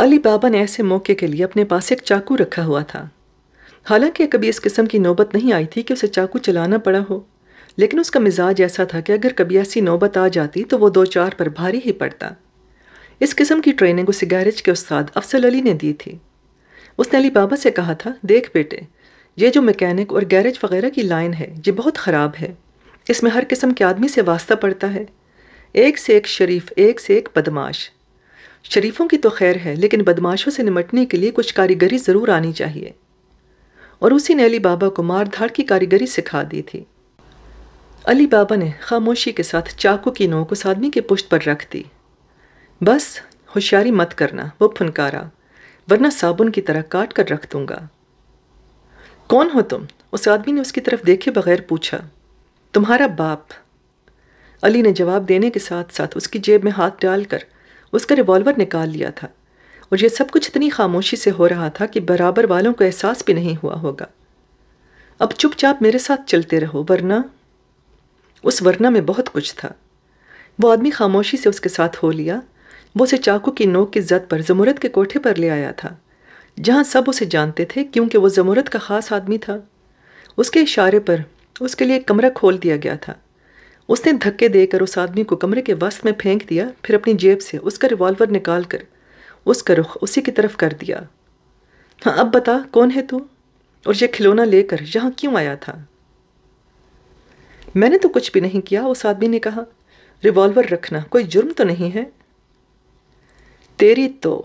अली बाबा ने ऐसे मौके के लिए अपने पास एक चाकू रखा हुआ था हालांकि कभी इस किस्म की नौबत नहीं आई थी कि उसे चाकू चलाना पड़ा हो लेकिन उसका मिजाज ऐसा था कि अगर कभी ऐसी नौबत आ जाती तो वो दो चार पर भारी ही पड़ता इस किस्म की ट्रेनिंग उसे गैरेज के उस्ताद अफसल अली ने दी थी उसने अली बाबा से कहा था देख बेटे ये जो मैकेनिक और गैरेज वगैरह की लाइन है ये बहुत ख़राब है इसमें हर किस्म के आदमी से वास्ता पड़ता है एक से एक शरीफ एक से एक बदमाश शरीफों की तो खैर है लेकिन बदमाशों से निमटने के लिए कुछ कारीगरी ज़रूर आनी चाहिए और उसी ने अली बाबा को मारधाड़ की कारीगरी सिखा दी थी अली बाबा ने खामोशी के साथ चाकू की नोक उस आदमी के पुष्ट पर रख दी बस होशियारी मत करना वो फुनकारा वरना साबुन की तरह काट कर रख दूंगा कौन हो तुम उस आदमी ने उसकी तरफ देखे बगैर पूछा तुम्हारा बाप अली ने जवाब देने के साथ साथ उसकी जेब में हाथ डालकर उसका रिवॉल्वर निकाल लिया था और यह सब कुछ इतनी खामोशी से हो रहा था कि बराबर वालों को एहसास भी नहीं हुआ होगा अब चुपचाप मेरे साथ चलते रहो वरना उस वरना में बहुत कुछ था वो आदमी खामोशी से उसके साथ हो लिया वो उसे चाकू की नोक की जद पर जमूरत के कोठे पर ले आया था जहाँ सब उसे जानते थे क्योंकि वो जमूरत का ख़ास आदमी था उसके इशारे पर उसके लिए कमरा खोल दिया गया था उसने धक्के देकर उस आदमी को कमरे के वस्त में फेंक दिया फिर अपनी जेब से उसका रिवॉल्वर निकाल कर उसका रुख उसी की तरफ कर दिया हाँ अब बता कौन है तू और ये खिलौना लेकर यहाँ क्यों आया था मैंने तो कुछ भी नहीं किया उस आदमी ने कहा रिवॉल्वर रखना कोई जुर्म तो नहीं है तेरी तो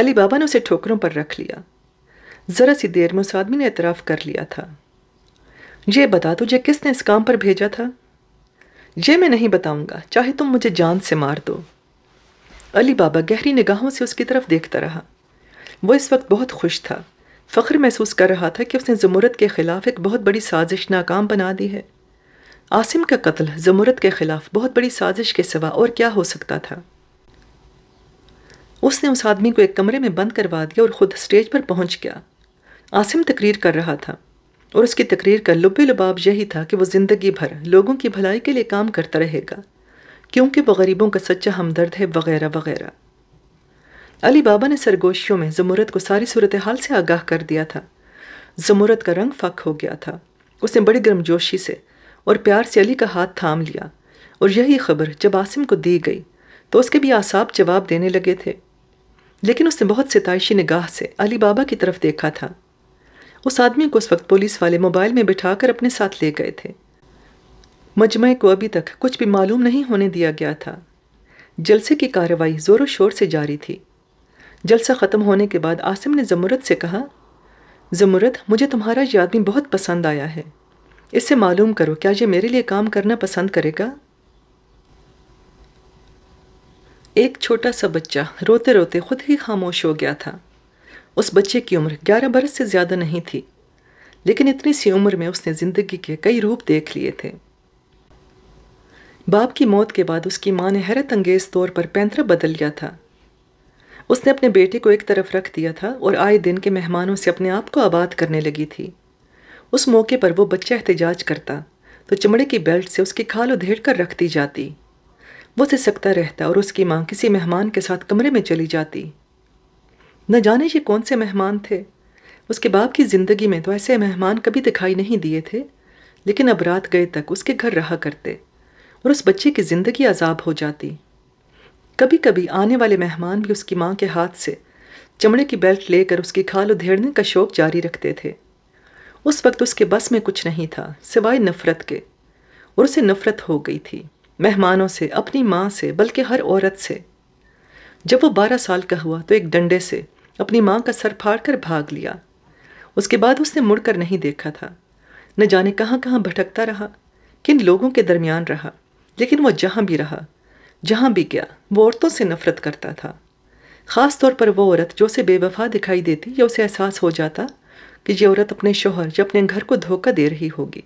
अली बाबा ने उसे ठोकरों पर रख लिया ज़रा सी देर में उस आदमी ने एतराफ़ कर लिया था ये बता तुझे तो, किसने इस काम पर भेजा था ये मैं नहीं बताऊंगा चाहे तुम मुझे जान से मार दो अली बाबा गहरी निगाहों से उसकी तरफ देखता रहा वो इस वक्त बहुत खुश था फ़ख्र महसूस कर रहा था कि उसने जमूरत के ख़िलाफ़ एक बहुत बड़ी साजिश नाकाम बना दी है आसिम का कत्ल जमूरत के ख़िलाफ़ बहुत बड़ी साजिश के सिवा और क्या हो सकता था उसने उस आदमी को एक कमरे में बंद करवा दिया और ख़ुद स्टेज पर पहुंच गया आसिम तकरीर कर रहा था और उसकी तकरीर का लुबे लबाव यही था कि वो ज़िंदगी भर लोगों की भलाई के लिए काम करता रहेगा क्योंकि वो गरीबों का सच्चा हमदर्द है वगैरह वगैरह अली बाबा ने सरगोशियों में जमूरत को सारी सूरत हाल से आगाह कर दिया था जमूरत का रंग फक हो गया था उसने बड़ी गर्मजोशी से और प्यार से अली का हाथ थाम लिया और यही खबर जब आसिम को दी गई तो उसके भी आसाब जवाब देने लगे थे लेकिन उसने बहुत सितायशी निगाह से अली बाबा की तरफ देखा था उस आदमी को उस वक्त पुलिस वाले मोबाइल में बिठाकर अपने साथ ले गए थे मजमे को अभी तक कुछ भी मालूम नहीं होने दिया गया था जलसे की कार्रवाई ज़ोरों शोर से जारी थी जलसा ख़त्म होने के बाद आसिम ने जमूरत से कहा जमूरत मुझे तुम्हारा ये आदमी बहुत पसंद आया है इससे मालूम करो क्या ये मेरे लिए काम करना पसंद करेगा एक छोटा सा बच्चा रोते रोते खुद ही खामोश हो गया था उस बच्चे की उम्र ग्यारह बरस से ज़्यादा नहीं थी लेकिन इतनी सी उम्र में उसने ज़िंदगी के कई रूप देख लिए थे बाप की मौत के बाद उसकी माँ ने हैरत अंगेज़ तौर पर पैंथर बदल लिया था उसने अपने बेटे को एक तरफ रख दिया था और आए दिन के मेहमानों से अपने आप को आबाद करने लगी थी उस मौके पर वो बच्चा एहतजाज करता तो चमड़े की बेल्ट से उसकी खाल उधेड़ कर रख दी जाती वो सिसकता रहता और उसकी माँ किसी मेहमान के साथ कमरे में चली जाती न जाने ये कौन से मेहमान थे उसके बाप की ज़िंदगी में तो ऐसे मेहमान कभी दिखाई नहीं दिए थे लेकिन अब रात गए तक उसके घर रहा करते और उस बच्चे की ज़िंदगी अजाब हो जाती कभी कभी आने वाले मेहमान भी उसकी माँ के हाथ से चमड़े की बेल्ट लेकर उसकी खाल उधेड़ने का शौक जारी रखते थे उस वक्त उसके बस में कुछ नहीं था सिवाय नफ़रत के और उसे नफ़रत हो गई थी मेहमानों से अपनी माँ से बल्कि हर औरत से जब वो बारह साल का हुआ तो एक डंडे से अपनी माँ का सर फाड़ कर भाग लिया उसके बाद उसने मुड़कर नहीं देखा था न जाने कहाँ कहाँ भटकता रहा किन लोगों के दरमियान रहा लेकिन वो जहाँ भी रहा जहाँ भी गया वो औरतों से नफरत करता था ख़ास तौर पर वो औरत जो उसे बेवफा दिखाई देती या उसे एहसास हो जाता कि ये औरत अपने शोहर या अपने घर को धोखा दे रही होगी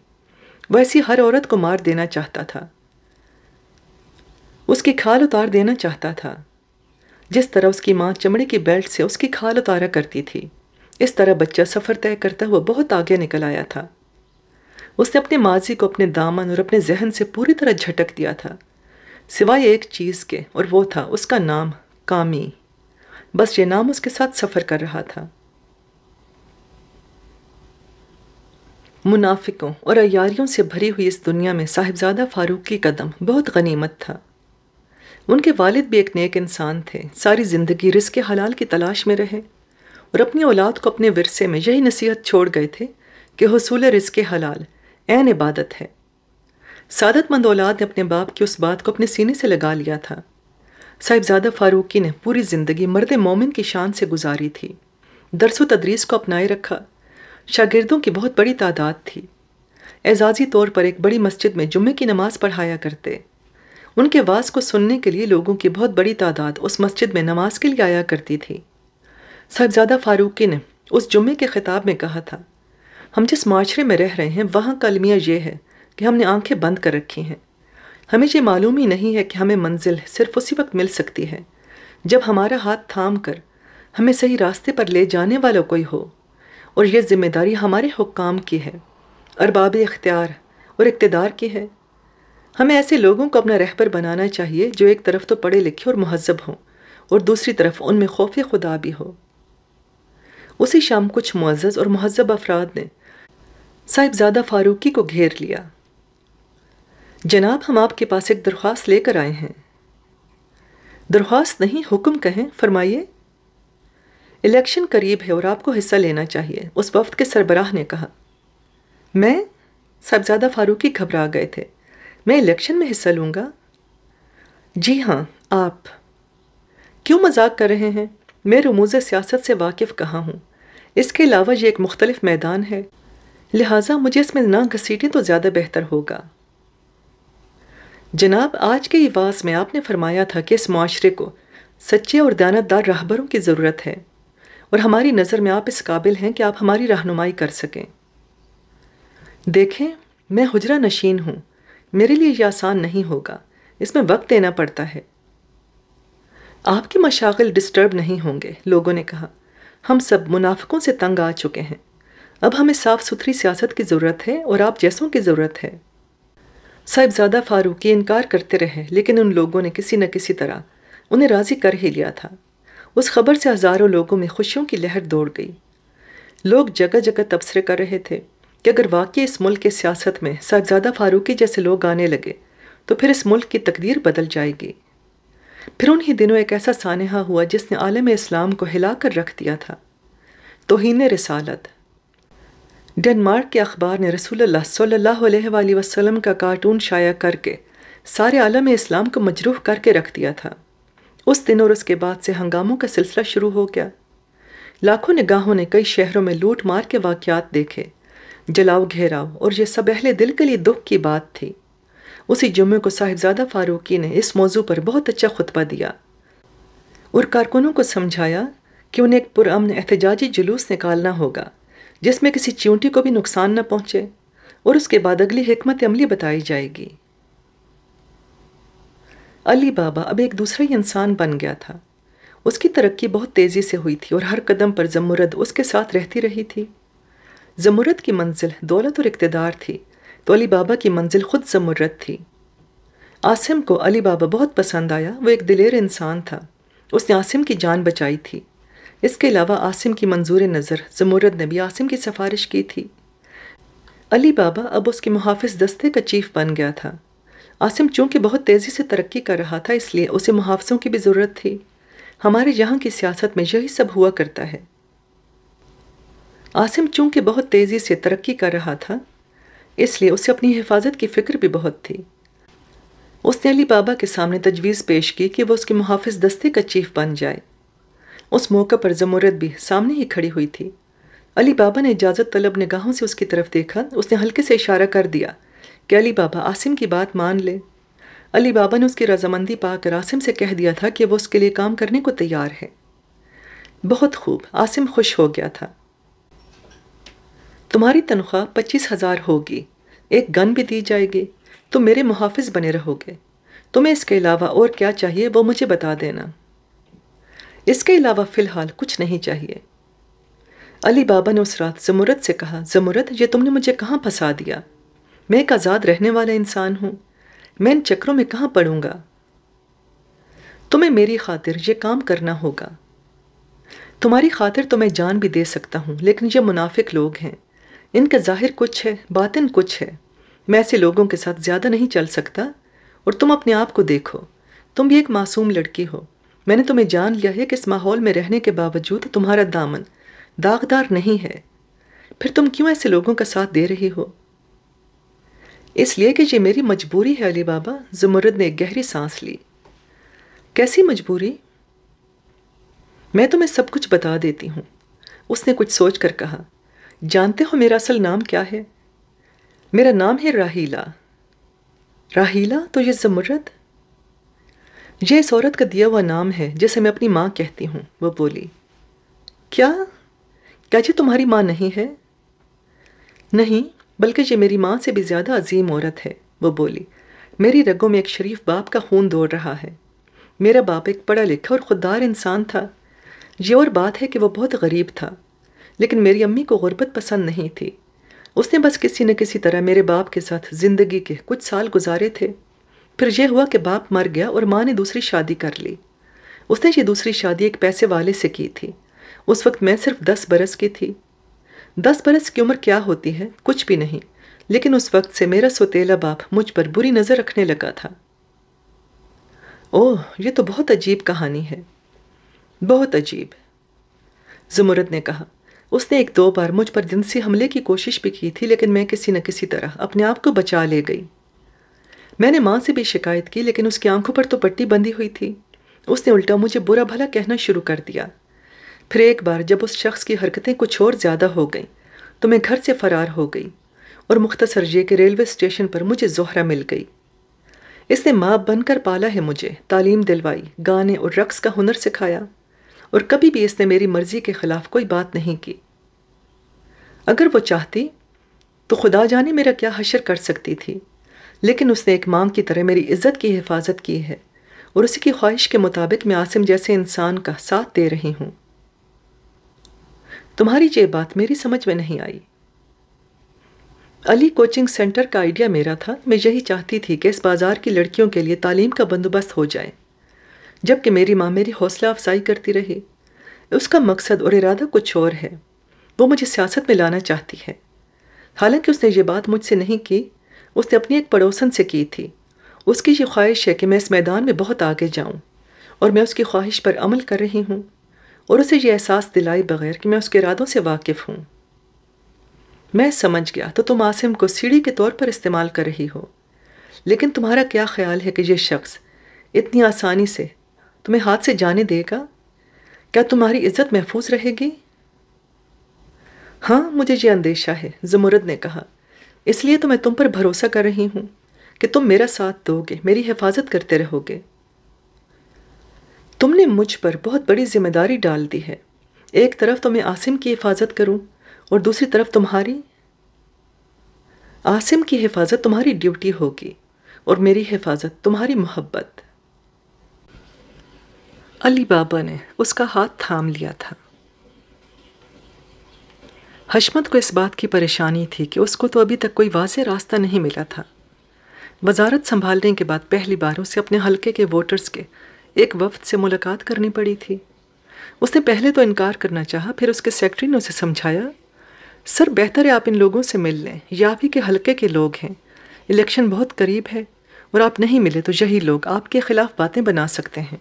वह ऐसी हर औरत को मार देना चाहता था उसकी खाल उतार देना चाहता था जिस तरह उसकी माँ चमड़े की बेल्ट से उसकी खाल उतारा करती थी इस तरह बच्चा सफ़र तय करता हुआ बहुत आगे निकल आया था उसने अपने माजी को अपने दामन और अपने जहन से पूरी तरह झटक दिया था सिवाय एक चीज़ के और वो था उसका नाम कामी बस ये नाम उसके साथ सफ़र कर रहा था मुनाफिकों और अयारियों से भरी हुई इस दुनिया में साहिबजादा फारूक की कदम बहुत गनीमत था उनके वालिद भी एक नेक इंसान थे सारी ज़िंदगी रिस के हलाल की तलाश में रहे और अपनी औलाद को अपने विरसे में यही नसीहत छोड़ गए थे कि हसूल रिस के हलाल एन इबादत है सादतमंद औलाद ने अपने बाप की उस बात को अपने सीने से लगा लिया था साहिबजादा फारूकी ने पूरी ज़िंदगी मर्द मोमिन की शान से गुजारी थी दरसो तदरीस को अपनाए रखा शागिर्दों की बहुत बड़ी तादाद थी एजाजी तौर पर एक बड़ी मस्जिद में जुम्मे की नमाज़ पढ़ाया करते उनके वास को सुनने के लिए लोगों की बहुत बड़ी तादाद उस मस्जिद में नमाज के लिए आया करती थी साहबजादा फारूकी ने उस जुम्मे के खिताब में कहा था हम जिस माशरे में रह रहे हैं वहाँ का अलमिया ये है कि हमने आंखें बंद कर रखी हैं हमें ये मालूम ही नहीं है कि हमें मंजिल सिर्फ उसी वक्त मिल सकती है जब हमारा हाथ थाम कर हमें सही रास्ते पर ले जाने वाला कोई हो और यह जिम्मेदारी हमारे हुक्काम की है अरबाब इख्तियार और इकतदार की है हमें ऐसे लोगों को अपना रहबर बनाना चाहिए जो एक तरफ तो पढ़े लिखे और महजब हों और दूसरी तरफ उनमें खौफ खुदा भी हो उसी शाम कुछ मुआज़ और महजब अफराद ने साहिबजादा फारूकी को घेर लिया जनाब हम आपके पास एक दरख्वास्त लेकर आए हैं दरख्वास्त नहीं हुक्म कहें फरमाइए इलेक्शन करीब है और आपको हिस्सा लेना चाहिए उस वक्त के सरबराह ने कहा मैं साहबजादा फारूकी घबरा गए थे मैं इलेक्शन में हिस्सा लूँगा जी हाँ आप क्यों मजाक कर रहे हैं मैं रमूज सियासत से वाकिफ़ कहाँ हूँ इसके अलावा ये एक मुख्तलिफ मैदान है लिहाजा मुझे इसमें ना घसीटें तो ज़्यादा बेहतर होगा जनाब आज के इवास में आपने फरमाया था कि इस माशरे को सच्चे और दयानतदार राहबरों की ज़रूरत है और हमारी नज़र में आप इस काबिल हैं कि आप हमारी रहनुमाई कर सकें देखें मैं हजरा नशीन हूँ मेरे लिए यह आसान नहीं होगा इसमें वक्त देना पड़ता है आपके मशागल डिस्टर्ब नहीं होंगे लोगों ने कहा हम सब मुनाफिकों से तंग आ चुके हैं अब हमें साफ़ सुथरी सियासत की ज़रूरत है और आप जैसों की ज़रूरत है साहिबजादा फारूकी इनकार करते रहे लेकिन उन लोगों ने किसी न किसी तरह उन्हें राज़ी कर ही लिया था उस खबर से हज़ारों लोगों में खुशियों की लहर दौड़ गई लोग जगह जगह तबसरे कर रहे थे कि अगर वाकई इस मुल्क के सियासत में साहबजादा फारूकी जैसे लोग आने लगे तो फिर इस मुल्क की तकदीर बदल जाएगी फिर उन्हीं दिनों एक ऐसा सानहा हुआ जिसने आलम इस्लाम को हिला कर रख दिया था तोहन रसालत डेनमार्क के अखबार ने रसूल सल्लल्लाहु अलैहि वसल्लम का कार्टून शाया करके सारे आलम इस्लाम को मजरूह करके रख दिया था उस दिन और उसके बाद से हंगामों का सिलसिला शुरू हो गया लाखों निगाहों ने कई शहरों में लूट मार के वाक़ देखे जलाओ घेराओ और यह सब अहले दिल के लिए दुख की बात थी उसी जुम्मे को साहिबजादा फारूकी ने इस मौजू पर बहुत अच्छा खुतबा दिया और कारकुनों को समझाया कि उन्हें एक पुरान एहतजाजी जुलूस निकालना होगा जिसमें किसी चींटी को भी नुकसान न पहुँचे और उसके बाद अगली हमत अमली बताई जाएगी अली बाबा अब एक दूसरा ही इंसान बन गया था उसकी तरक्की बहुत तेज़ी से हुई थी और हर कदम पर जमुरद उसके साथ रहती रही थी जमूरत की मंजिल दौलत और इकतदार थी तो अली बाबा की मंजिल खुद जमुरत थी आसिम को अली बाबा बहुत पसंद आया वो एक दिलेर इंसान था उसने आसिम की जान बचाई थी इसके अलावा आसिम की मंजूर नज़र जमुरत ने भी आसिम की सिफारिश की थी अली बाबा अब उसके मुहाफ़ दस्ते का चीफ बन गया था आसिम चूँकि बहुत तेज़ी से तरक्की कर रहा था इसलिए उसे मुहाफ़ों की भी ज़रूरत थी हमारे यहाँ की सियासत में यही सब हुआ करता है आसिम चूंकि बहुत तेज़ी से तरक्की कर रहा था इसलिए उसे अपनी हिफाजत की फ़िक्र भी बहुत थी उसने अली बाबा के सामने तजवीज़ पेश की कि वह उसके मुहाफ़ दस्ते का चीफ बन जाए उस मौके पर जमूरत भी सामने ही खड़ी हुई थी अली बाबा ने इजाज़त तलब निगाहों से उसकी तरफ देखा उसने हल्के से इशारा कर दिया कि अली बाबा आसिम की बात मान ले अली बाबा ने उसकी रजामंदी पाकर आसिम से कह दिया था कि वह उसके लिए काम करने को तैयार है बहुत खूब आसिम खुश हो गया था तुम्हारी तनख्वाह पच्चीस हज़ार होगी एक गन भी दी जाएगी तुम मेरे मुहाफ़ बने रहोगे तुम्हें इसके अलावा और क्या चाहिए वो मुझे बता देना इसके अलावा फ़िलहाल कुछ नहीं चाहिए अली बाबा ने उस रात जमूरत से कहा जमूरत ये तुमने मुझे कहाँ फंसा दिया मैं एक आज़ाद रहने वाला इंसान हूँ मैं इन चक्रों में कहाँ पढ़ूँगा तुम्हें मेरी खातिर ये काम करना होगा तुम्हारी खातिर तो मैं जान भी दे सकता हूँ लेकिन ये मुनाफिक लोग हैं इनका ज़ाहिर कुछ है बातिन कुछ है मैं ऐसे लोगों के साथ ज़्यादा नहीं चल सकता और तुम अपने आप को देखो तुम भी एक मासूम लड़की हो मैंने तुम्हें जान लिया है कि इस माहौल में रहने के बावजूद तुम्हारा दामन दागदार नहीं है फिर तुम क्यों ऐसे लोगों का साथ दे रही हो इसलिए कि ये मेरी मजबूरी है अली बाबा जुमरद ने एक गहरी सांस ली कैसी मजबूरी मैं तुम्हें सब कुछ बता देती हूँ उसने कुछ सोच कर कहा जानते हो मेरा असल नाम क्या है मेरा नाम है राहीला राहीला तो ये जमुरत ये इस औरत का दिया हुआ नाम है जिसे मैं अपनी माँ कहती हूँ वो बोली क्या क्या जी तुम्हारी माँ नहीं है नहीं बल्कि ये मेरी माँ से भी ज़्यादा अजीम औरत है वो बोली मेरी रगों में एक शरीफ बाप का खून दौड़ रहा है मेरा बाप एक पढ़ा लिखा और ख़ुददार इंसान था ये और बात है कि वो बहुत गरीब था लेकिन मेरी अम्मी को गुर्बत पसंद नहीं थी उसने बस किसी न किसी तरह मेरे बाप के साथ ज़िंदगी के कुछ साल गुजारे थे फिर यह हुआ कि बाप मर गया और माँ ने दूसरी शादी कर ली उसने ये दूसरी शादी एक पैसे वाले से की थी उस वक्त मैं सिर्फ दस बरस की थी दस बरस की उम्र क्या होती है कुछ भी नहीं लेकिन उस वक्त से मेरा सोतेला बाप मुझ पर बुरी नज़र रखने लगा था ओह ये तो बहुत अजीब कहानी है बहुत अजीब जुमरद ने कहा उसने एक दो बार मुझ पर जिनसी हमले की कोशिश भी की थी लेकिन मैं किसी न किसी तरह अपने आप को बचा ले गई मैंने माँ से भी शिकायत की लेकिन उसकी आंखों पर तो पट्टी बंधी हुई थी उसने उल्टा मुझे बुरा भला कहना शुरू कर दिया फिर एक बार जब उस शख्स की हरकतें कुछ और ज़्यादा हो गईं तो मैं घर से फ़रार हो गई और मुख्तसर ये कि रेलवे स्टेशन पर मुझे जोहरा मिल गई इसने माँ बनकर पाला है मुझे तालीम दिलवाई गाने और रक्स का हुनर सिखाया और कभी भी इसने मेरी मर्ज़ी के ख़िलाफ़ कोई बात नहीं की अगर वो चाहती तो खुदा जाने मेरा क्या हशर कर सकती थी लेकिन उसने एक माम की तरह मेरी इज़्ज़त की हिफाजत की है और उसी की ख्वाहिश के मुताबिक मैं आसिम जैसे इंसान का साथ दे रही हूँ तुम्हारी ये बात मेरी समझ में नहीं आई अली कोचिंग सेंटर का आइडिया मेरा था मैं यही चाहती थी कि इस बाज़ार की लड़कियों के लिए तालीम का बंदोबस्त हो जाए जबकि मेरी माँ मेरी हौसला अफजाई करती रही उसका मकसद और इरादा कुछ और है वो मुझे सियासत में लाना चाहती है हालांकि उसने ये बात मुझसे नहीं की उसने अपनी एक पड़ोसन से की थी उसकी ये ख्वाहिश है कि मैं इस मैदान में बहुत आगे जाऊँ और मैं उसकी ख्वाहिश पर अमल कर रही हूँ और उसे यह एहसास दिलाए बगैर कि मैं उसके इरादों से वाकिफ़ हूँ मैं समझ गया तो तुम आसिम को सीढ़ी के तौर पर इस्तेमाल कर रही हो लेकिन तुम्हारा क्या ख्याल है कि यह शख्स इतनी आसानी से तुम्हें हाथ से जाने देगा क्या तुम्हारी इज्जत महफूज रहेगी हाँ मुझे ये अंदेशा है जमूरद ने कहा इसलिए तो मैं तुम पर भरोसा कर रही हूँ कि तुम मेरा साथ दोगे मेरी हिफाजत करते रहोगे तुमने मुझ पर बहुत बड़ी जिम्मेदारी डाल दी है एक तरफ तो मैं आसिम की हिफाजत करूं और दूसरी तरफ तुम्हारी आसिम की हिफाजत तुम्हारी ड्यूटी होगी और मेरी हिफाजत तुम्हारी मोहब्बत अली बाबा ने उसका हाथ थाम लिया था हशमत को इस बात की परेशानी थी कि उसको तो अभी तक कोई वाज रास्ता नहीं मिला था वजारत संभालने के बाद पहली बार उसे अपने हलके के वोटर्स के एक वफ्त से मुलाकात करनी पड़ी थी उसने पहले तो इनकार करना चाहा फिर उसके सेक्रेटरी ने उसे समझाया सर बेहतर है आप इन लोगों से मिल लें या भी के हलके के लोग हैं इलेक्शन बहुत करीब है और आप नहीं मिले तो यही लोग आपके ख़िलाफ़ बातें बना सकते हैं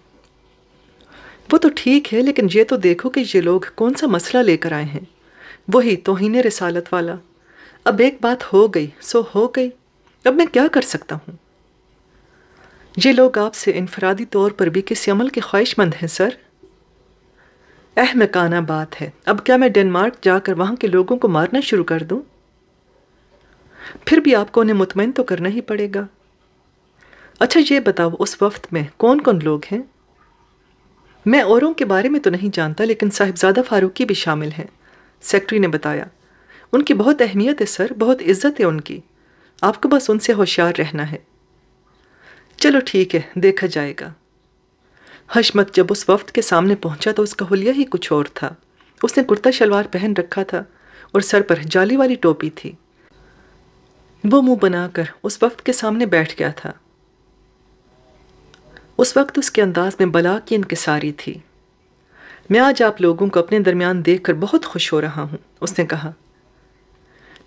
वो तो ठीक है लेकिन ये तो देखो कि ये लोग कौन सा मसला लेकर आए हैं वही तोहन रसालत वाला अब एक बात हो गई सो हो गई अब मैं क्या कर सकता हूँ ये लोग आपसे इनफरादी तौर पर भी किसी अमल के ख्वाहिशमंद हैं सर अहमकाना बात है अब क्या मैं डेनमार्क जाकर वहाँ के लोगों को मारना शुरू कर दूँ फिर भी आपको उन्हें मुतमिन तो करना ही पड़ेगा अच्छा ये बताओ उस वक्त में कौन कौन लोग हैं मैं औरों के बारे में तो नहीं जानता लेकिन साहिबजादा फारूकी भी शामिल हैं सेक्रेटरी ने बताया उनकी बहुत अहमियत है सर बहुत इज्जत है उनकी आपको बस उनसे होशियार रहना है चलो ठीक है देखा जाएगा हशमत जब उस वफ्त के सामने पहुंचा तो उसका हुलिया ही कुछ और था उसने कुर्ता शलवार पहन रखा था और सर पर जाली वाली टोपी थी वो मुंह बनाकर उस वक्त के सामने बैठ गया था उस वक्त उसके अंदाज में बला की इनकसारी थी मैं आज आप लोगों को अपने दरमियान देख कर बहुत खुश हो रहा हूँ उसने कहा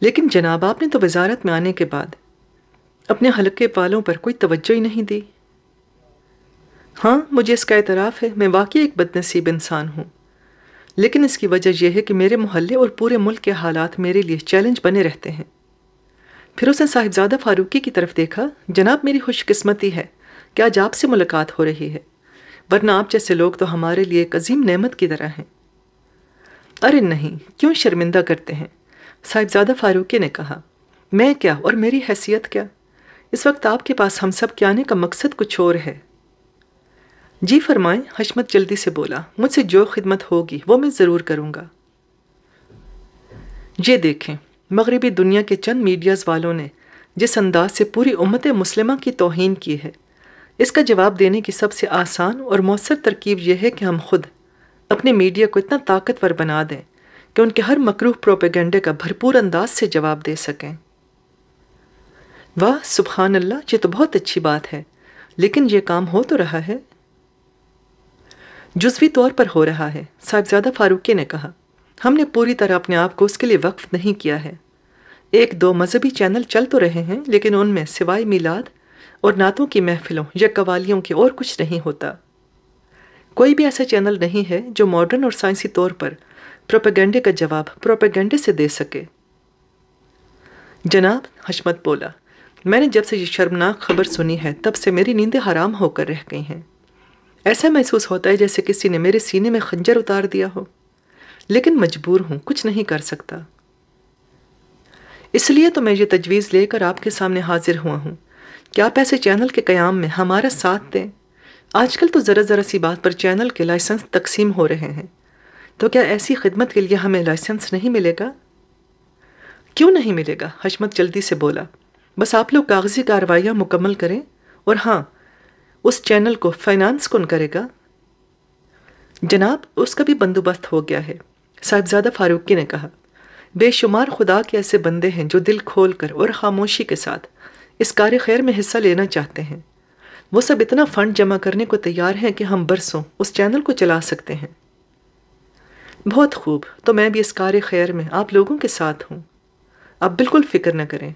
लेकिन जनाब आपने तो वजारत में आने के बाद अपने हल्के वालों पर कोई तवज्जो ही नहीं दी हाँ मुझे इसका एतराफ़ है मैं वाकई एक बदनसीब इंसान हूँ लेकिन इसकी वजह यह है कि मेरे मोहल्ले और पूरे मुल्क के हालात मेरे लिए चैलेंज बने रहते हैं फिर उसने साहिबजादा फारूकी की तरफ देखा जनाब मेरी खुशकस्मती है कि आज आपसे मुलाकात हो रही है वरना आप जैसे लोग तो हमारे लिए एक अजीम नेमत की तरह हैं अरे नहीं क्यों शर्मिंदा करते हैं साहिबजादा फारूकी ने कहा मैं क्या और मेरी हैसियत क्या इस वक्त आपके पास हम सब के आने का मकसद कुछ और है जी फरमाएं हशमत जल्दी से बोला मुझसे जो खिदमत होगी वो मैं ज़रूर करूँगा ये देखें मगरबी दुनिया के चंद मीडियाज़ वालों ने जिस अंदाज से पूरी उम्मत मुस्लिमा की तोहन की है इसका जवाब देने की सबसे आसान और मौसर तरकीब यह है कि हम खुद अपने मीडिया को इतना ताकतवर बना दें कि उनके हर मकरूह प्रोपेगेंडे का भरपूर अंदाज से जवाब दे सकें वाह सुबहान अल्लाह ये तो बहुत अच्छी बात है लेकिन ये काम हो तो रहा है जुजवी तौर पर हो रहा है साहबजादा फारूकी ने कहा हमने पूरी तरह अपने आप को उसके लिए वक्फ नहीं किया है एक दो मजहबी चैनल चल तो रहे हैं लेकिन उनमें सिवाय मिलाद और नातों की महफिलों या कवालियों के और कुछ नहीं होता कोई भी ऐसा चैनल नहीं है जो मॉडर्न और साइंसी तौर पर प्रोपेगेंडे का जवाब प्रोपेगेंडे से दे सके जनाब हशमत बोला मैंने जब से ये शर्मनाक खबर सुनी है तब से मेरी नींदें हराम होकर रह गई हैं ऐसा महसूस होता है जैसे किसी ने मेरे सीने में खंजर उतार दिया हो लेकिन मजबूर हूँ कुछ नहीं कर सकता इसलिए तो मैं ये तजवीज़ लेकर आपके सामने हाजिर हुआ हूँ क्या आप ऐसे चैनल के क़्याम में हमारा साथ दें आजकल तो ज़रा ज़रा सी बात पर चैनल के लाइसेंस तकसीम हो रहे हैं तो क्या ऐसी खिदमत के लिए हमें लाइसेंस नहीं मिलेगा क्यों नहीं मिलेगा हशमत जल्दी से बोला बस आप लोग कागज़ी कार्रवाइयाँ मुकम्मल करें और हाँ उस चैनल को फाइनेंस कौन करेगा जनाब उसका भी बंदोबस्त हो गया है साहिबजादा फारूकी ने कहा बेशुमार खुदा के ऐसे बंदे हैं जो दिल खोल कर और ख़ामोशी के साथ इस कार्य खैर में हिस्सा लेना चाहते हैं वो सब इतना फंड जमा करने को तैयार हैं कि हम बरसों उस चैनल को चला सकते हैं बहुत खूब तो मैं भी इस कार्य खैर में आप लोगों के साथ हूँ आप बिल्कुल फिक्र न करें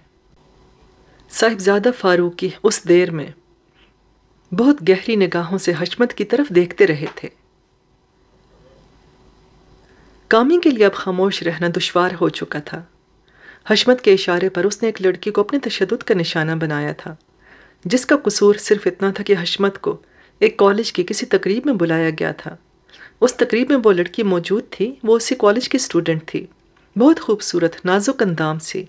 साहिबजादा फारूकी उस देर में बहुत गहरी निगाहों से हशमत की तरफ देखते रहे थे कामी के लिए अब खामोश रहना दुश्वार हो चुका था हशमत के इशारे पर उसने एक लड़की को अपने तशद का निशाना बनाया था जिसका कसूर सिर्फ इतना था कि हशमत को एक कॉलेज की किसी तकरीब में बुलाया गया था उस तकरीब में वो लड़की मौजूद थी वो उसी कॉलेज की स्टूडेंट थी बहुत खूबसूरत नाजुक अंदाम सी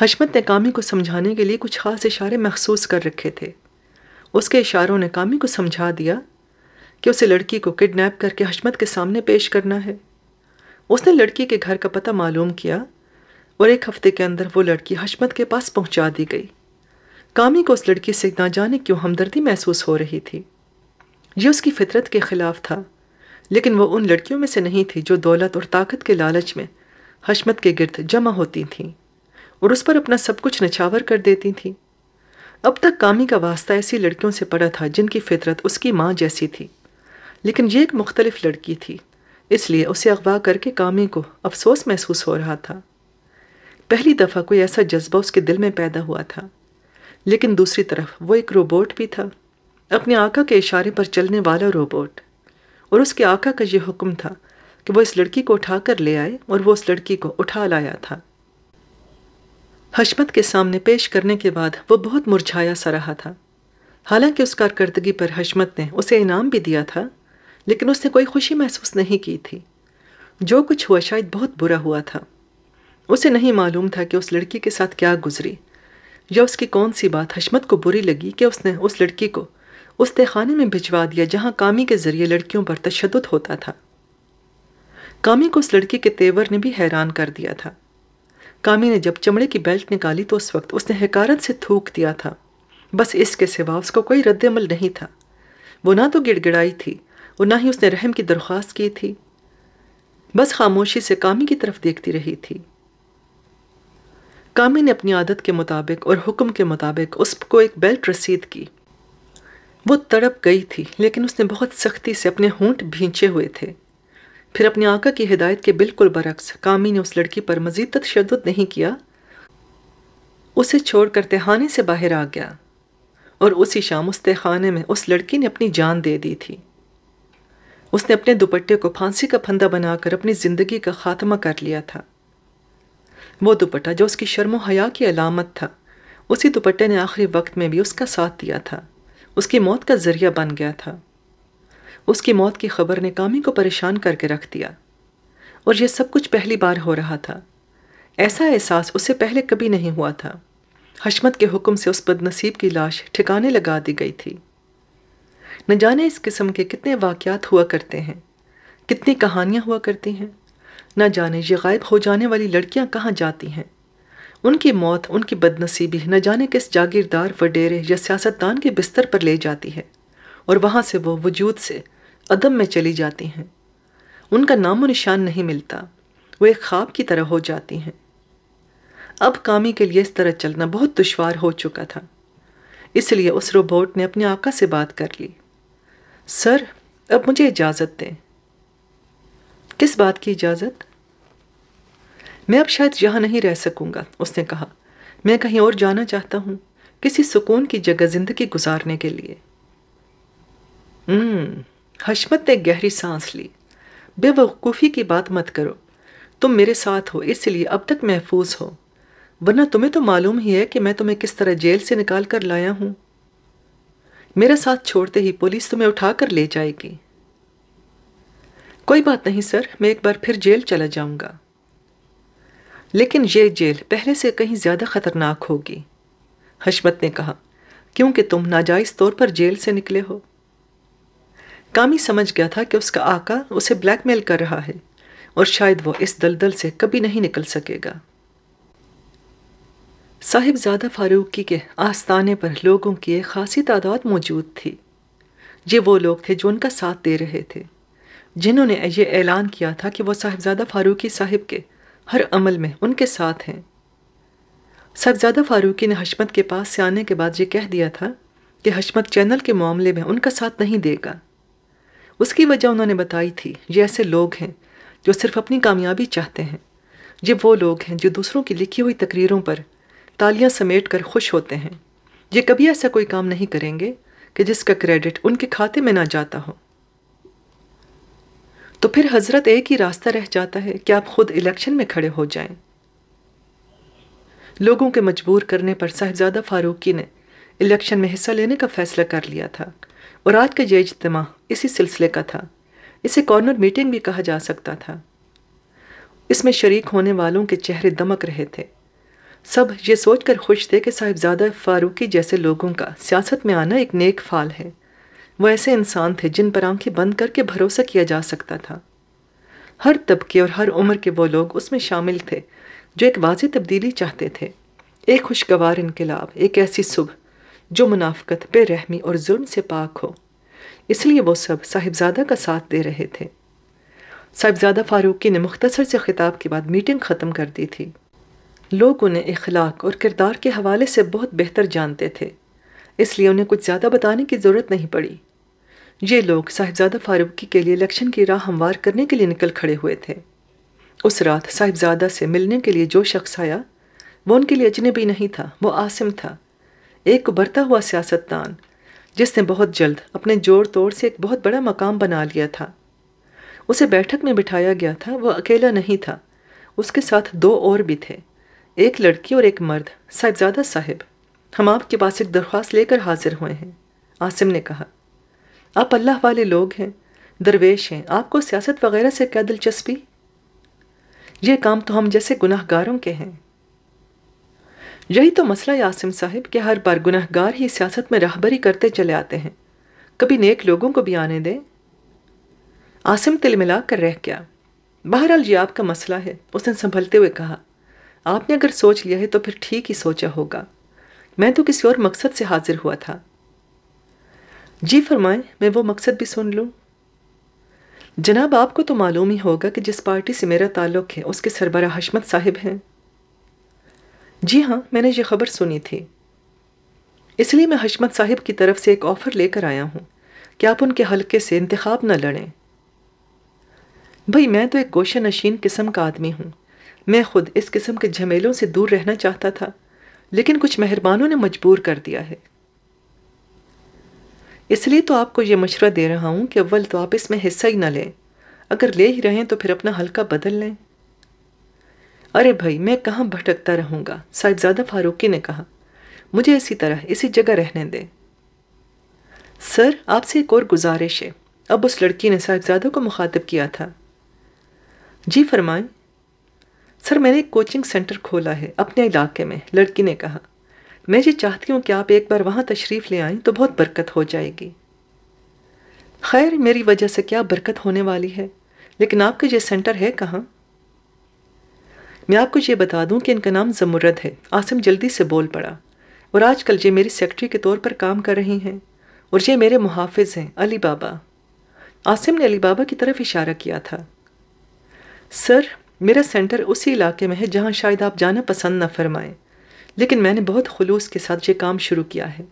हशमत ने कामी को समझाने के लिए कुछ खास इशारे महसूस कर रखे थे उसके इशारों ने कामी को समझा दिया कि उसे लड़की को किडनैप करके हशमत के सामने पेश करना है उसने लड़की के घर का पता मालूम किया और एक हफ्ते के अंदर वो लड़की हशमत के पास पहुंचा दी गई कामी को उस लड़की से ना जाने क्यों हमदर्दी महसूस हो रही थी ये उसकी फितरत के ख़िलाफ़ था लेकिन वह उन लड़कियों में से नहीं थी जो दौलत और ताकत के लालच में हशमत के गिरद जमा होती थी और उस पर अपना सब कुछ नछावर कर देती थीं अब तक कामी का वास्ता ऐसी लड़कियों से पड़ा था जिनकी फितरत उसकी माँ जैसी थी लेकिन ये एक मुख्तलिफ लड़की थी इसलिए उसे अगवा करके कामी को अफसोस महसूस हो रहा था पहली दफ़ा कोई ऐसा जज्बा उसके दिल में पैदा हुआ था लेकिन दूसरी तरफ वो एक रोबोट भी था अपने आका के इशारे पर चलने वाला रोबोट और उसके आका का यह हुक्म था कि वो इस लड़की को उठा कर ले आए और वो उस लड़की को उठा लाया था हशमत के सामने पेश करने के बाद वो बहुत मुरझाया सा रहा था हालांकि उस कारकर्दगी पर हशमत ने उसे इनाम भी दिया था लेकिन उसने कोई खुशी महसूस नहीं की थी जो कुछ हुआ शायद बहुत बुरा हुआ था उसे नहीं मालूम था कि उस लड़की के साथ क्या गुजरी या उसकी कौन सी बात हशमत को बुरी लगी कि उसने उस लड़की को उस तहखाने में भिजवा दिया जहाँ कामी के ज़रिए लड़कियों पर तशद होता था कामी को उस लड़की के तेवर ने भी हैरान कर दिया था कामी ने जब चमड़े की बेल्ट निकाली तो उस वक्त उसने हकारत से थूक दिया था बस इसके सिवा उसको कोई रद्दमल नहीं था वो ना तो गिड़गिड़ाई थी और ना ही उसने रहम की दरख्वास्त की थी बस खामोशी से कामी की तरफ देखती रही थी कामी ने अपनी आदत के मुताबिक और हुक्म के मुताबिक उसको एक बेल्ट रसीद की वो तड़प गई थी लेकिन उसने बहुत सख्ती से अपने होंठ भींचे हुए थे फिर अपने आका की हिदायत के बिल्कुल बरक्स कामी ने उस लड़की पर मज़ीद तशद नहीं किया उसे छोड़कर तेहाने से बाहर आ गया और उसी शाम उस तेखाने में उस लड़की ने अपनी जान दे दी थी उसने अपने दुपट्टे को फांसी का फंदा बनाकर अपनी ज़िंदगी का खात्मा कर लिया था वो दुपट्टा जो उसकी शर्म हया की अलामत था उसी दुपट्टे ने आखिरी वक्त में भी उसका साथ दिया था उसकी मौत का जरिया बन गया था उसकी मौत की खबर ने कामी को परेशान करके रख दिया और यह सब कुछ पहली बार हो रहा था ऐसा एहसास उससे पहले कभी नहीं हुआ था हशमत के हुक्म से उस बदनसीब की लाश ठिकाने लगा दी गई थी न जाने इस किस्म के कितने वाक़ हुआ करते हैं कितनी कहानियाँ हुआ करती हैं न जाने ये गायब हो जाने वाली लड़कियां कहाँ जाती हैं उनकी मौत उनकी बदनसीबी न जाने किस जागीरदार वडेरे या सियासतदान के बिस्तर पर ले जाती है और वहाँ से वो वजूद से अदम में चली जाती हैं उनका नामो निशान नहीं मिलता वो एक ख्वाब की तरह हो जाती हैं अब कामी के लिए इस तरह चलना बहुत दुशवार हो चुका था इसलिए उस रोबोट ने अपने आका से बात कर ली सर अब मुझे इजाज़त दें किस बात की इजाज़त मैं अब शायद यहाँ नहीं रह सकूँगा उसने कहा मैं कहीं और जाना चाहता हूँ किसी सुकून की जगह ज़िंदगी गुजारने के लिए हम्म, हशमत ने गहरी सांस ली बेवकूफ़ी की बात मत करो तुम मेरे साथ हो इसलिए अब तक महफूज हो वरना तुम्हें तो मालूम ही है कि मैं तुम्हें किस तरह जेल से निकाल कर लाया हूँ मेरा साथ छोड़ते ही पुलिस तुम्हें उठा कर ले जाएगी कोई बात नहीं सर मैं एक बार फिर जेल चला जाऊंगा लेकिन ये जेल पहले से कहीं ज़्यादा ख़तरनाक होगी हशमत ने कहा क्योंकि तुम नाजायज़ तौर पर जेल से निकले हो कामी समझ गया था कि उसका आका उसे ब्लैकमेल कर रहा है और शायद वो इस दलदल से कभी नहीं निकल सकेगा साहिबजादा फारूकी के आस्थाने पर लोगों की एक खासी तादाद मौजूद थी ये वो लोग थे जो उनका साथ दे रहे थे जिन्होंने ये ऐलान किया था कि वह साहिबजादा फ़ारूकी साहिब के हर अमल में उनके साथ हैं साहबजादा फ़ारूकी ने हशमत के पास से आने के बाद ये कह दिया था कि हशमत चैनल के मामले में उनका साथ नहीं देगा उसकी वजह उन्होंने बताई थी ये ऐसे लोग हैं जो सिर्फ अपनी कामयाबी चाहते हैं ये वो लोग हैं जो दूसरों की लिखी हुई तकरीरों पर तालियां समेट कर खुश होते हैं ये कभी ऐसा कोई काम नहीं करेंगे कि जिसका क्रेडिट उनके खाते में ना जाता हो तो फिर हजरत एक ही रास्ता रह जाता है कि आप खुद इलेक्शन में खड़े हो जाएं। लोगों के मजबूर करने पर साहबजादा फारूकी ने इलेक्शन में हिस्सा लेने का फैसला कर लिया था और आज का यह इज्तम इसी सिलसिले का था इसे कॉर्नर मीटिंग भी कहा जा सकता था इसमें शरीक होने वालों के चेहरे दमक रहे थे सब ये सोचकर खुश थे कि साहिबजादा फारूकी जैसे लोगों का सियासत में आना एक नेक फाल है वो ऐसे इंसान थे जिन पर आंखें बंद करके भरोसा किया जा सकता था हर तबके और हर उम्र के वो लोग उसमें शामिल थे जो एक वाज तब्दीली चाहते थे एक खुशगवार इनकलाब एक ऐसी सुबह जो मुनाफ़त बेरहमी और जुल्म से पाक हो इसलिए वो सब साहिबजादा का साथ दे रहे थे साहिबजादा फारूकी ने मुख्तसर से खिताब के बाद मीटिंग ख़त्म कर दी थी लोग उन्हें इखलाक और किरदार के हवाले से बहुत बेहतर जानते थे इसलिए उन्हें कुछ ज़्यादा बताने की ज़रूरत नहीं पड़ी ये लोग साहिबजादा फारूकी के लिए इलेक्शन की राह हमवार करने के लिए निकल खड़े हुए थे उस रात साहिबजादा से मिलने के लिए जो शख्स आया वो उनके लिए अजनबी नहीं था वो आसिम था एक उभरता हुआ सियासतदान जिसने बहुत जल्द अपने जोड़ तोड़ से एक बहुत बड़ा मकाम बना लिया था उसे बैठक में बिठाया गया था वह अकेला नहीं था उसके साथ दो और भी थे एक लड़की और एक मर्द साहिबजादा साहिब हम आपके पास एक दरख्वास्त लेकर हाजिर हुए हैं आसिम ने कहा आप अल्लाह वाले लोग हैं दरवेश हैं आपको सियासत वगैरह से क्या दिलचस्पी ये काम तो हम जैसे गुनाहगारों के हैं यही तो मसला यासिम साहब कि हर बार गुनाहगार ही सियासत में राहबरी करते चले आते हैं कभी नेक लोगों को भी आने दें आसिम तिलमिला कर रह गया बहरहाल जी आपका मसला है उसने संभलते हुए कहा आपने अगर सोच लिया है तो फिर ठीक ही सोचा होगा मैं तो किसी और मकसद से हाजिर हुआ था जी फरमाएं मैं वो मकसद भी सुन लूँ जनाब आपको तो मालूम ही होगा कि जिस पार्टी से मेरा ताल्लुक़ है उसके सरबरा हशमत साहिब हैं जी हाँ मैंने ये खबर सुनी थी इसलिए मैं हशमत साहिब की तरफ से एक ऑफ़र लेकर आया हूँ कि आप उनके हलके से इंतखब न लड़ें भाई मैं तो एक गोशा नशीन किस्म का आदमी हूँ मैं खुद इस किस्म के झमेलों से दूर रहना चाहता था लेकिन कुछ मेहरबानों ने मजबूर कर दिया है इसलिए तो आपको ये मशवरा दे रहा हूँ कि अव्वल तो आप इसमें हिस्सा ही ना लें अगर ले ही रहें तो फिर अपना हल्का बदल लें अरे भाई मैं कहाँ भटकता रहूँगा साहिबजादा फारूकी ने कहा मुझे इसी तरह इसी जगह रहने दें सर आपसे एक और गुजारिश है अब उस लड़की ने साहिबजादों को मुखातब किया था जी फरमाएं सर मैंने एक कोचिंग सेंटर खोला है अपने इलाके में लड़की ने कहा मैं ये चाहती हूँ कि आप एक बार वहाँ तशरीफ़ ले आएँ तो बहुत बरकत हो जाएगी खैर मेरी वजह से क्या बरकत होने वाली है लेकिन आपका ये सेंटर है कहाँ मैं आपको ये बता दूँ कि इनका नाम जमुरद है आसिम जल्दी से बोल पड़ा और आजकल ये मेरी सेक्रेटरी के तौर पर काम कर रही हैं और ये मेरे मुहाफ़ हैं अली बाबा आसिम ने अली बाबा की तरफ इशारा किया था सर मेरा सेंटर उसी इलाके में है जहाँ शायद आप जाना पसंद न फरमाएं लेकिन मैंने बहुत खलूस के साथ ये काम शुरू किया है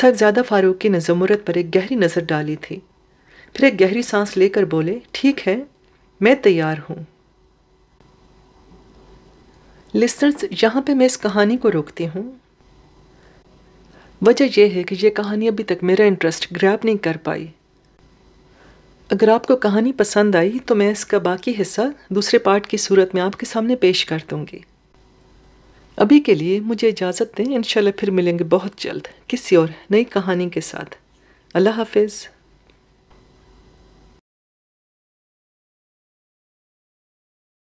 साहबजादा फारूक की नजमरत पर एक गहरी नज़र डाली थी फिर एक गहरी सांस लेकर बोले ठीक है मैं तैयार हूँ लिस्टर्स यहाँ पे मैं इस कहानी को रोकती हूँ वजह यह है कि यह कहानी अभी तक मेरा इंटरेस्ट ग्रैप नहीं कर पाई अगर आपको कहानी पसंद आई तो मैं इसका बाकी हिस्सा दूसरे पार्ट की सूरत में आपके सामने पेश कर दूँगी अभी के लिए मुझे इजाज़त दें इन फिर मिलेंगे बहुत जल्द किसी और नई कहानी के साथ अल्लाह हाफिज़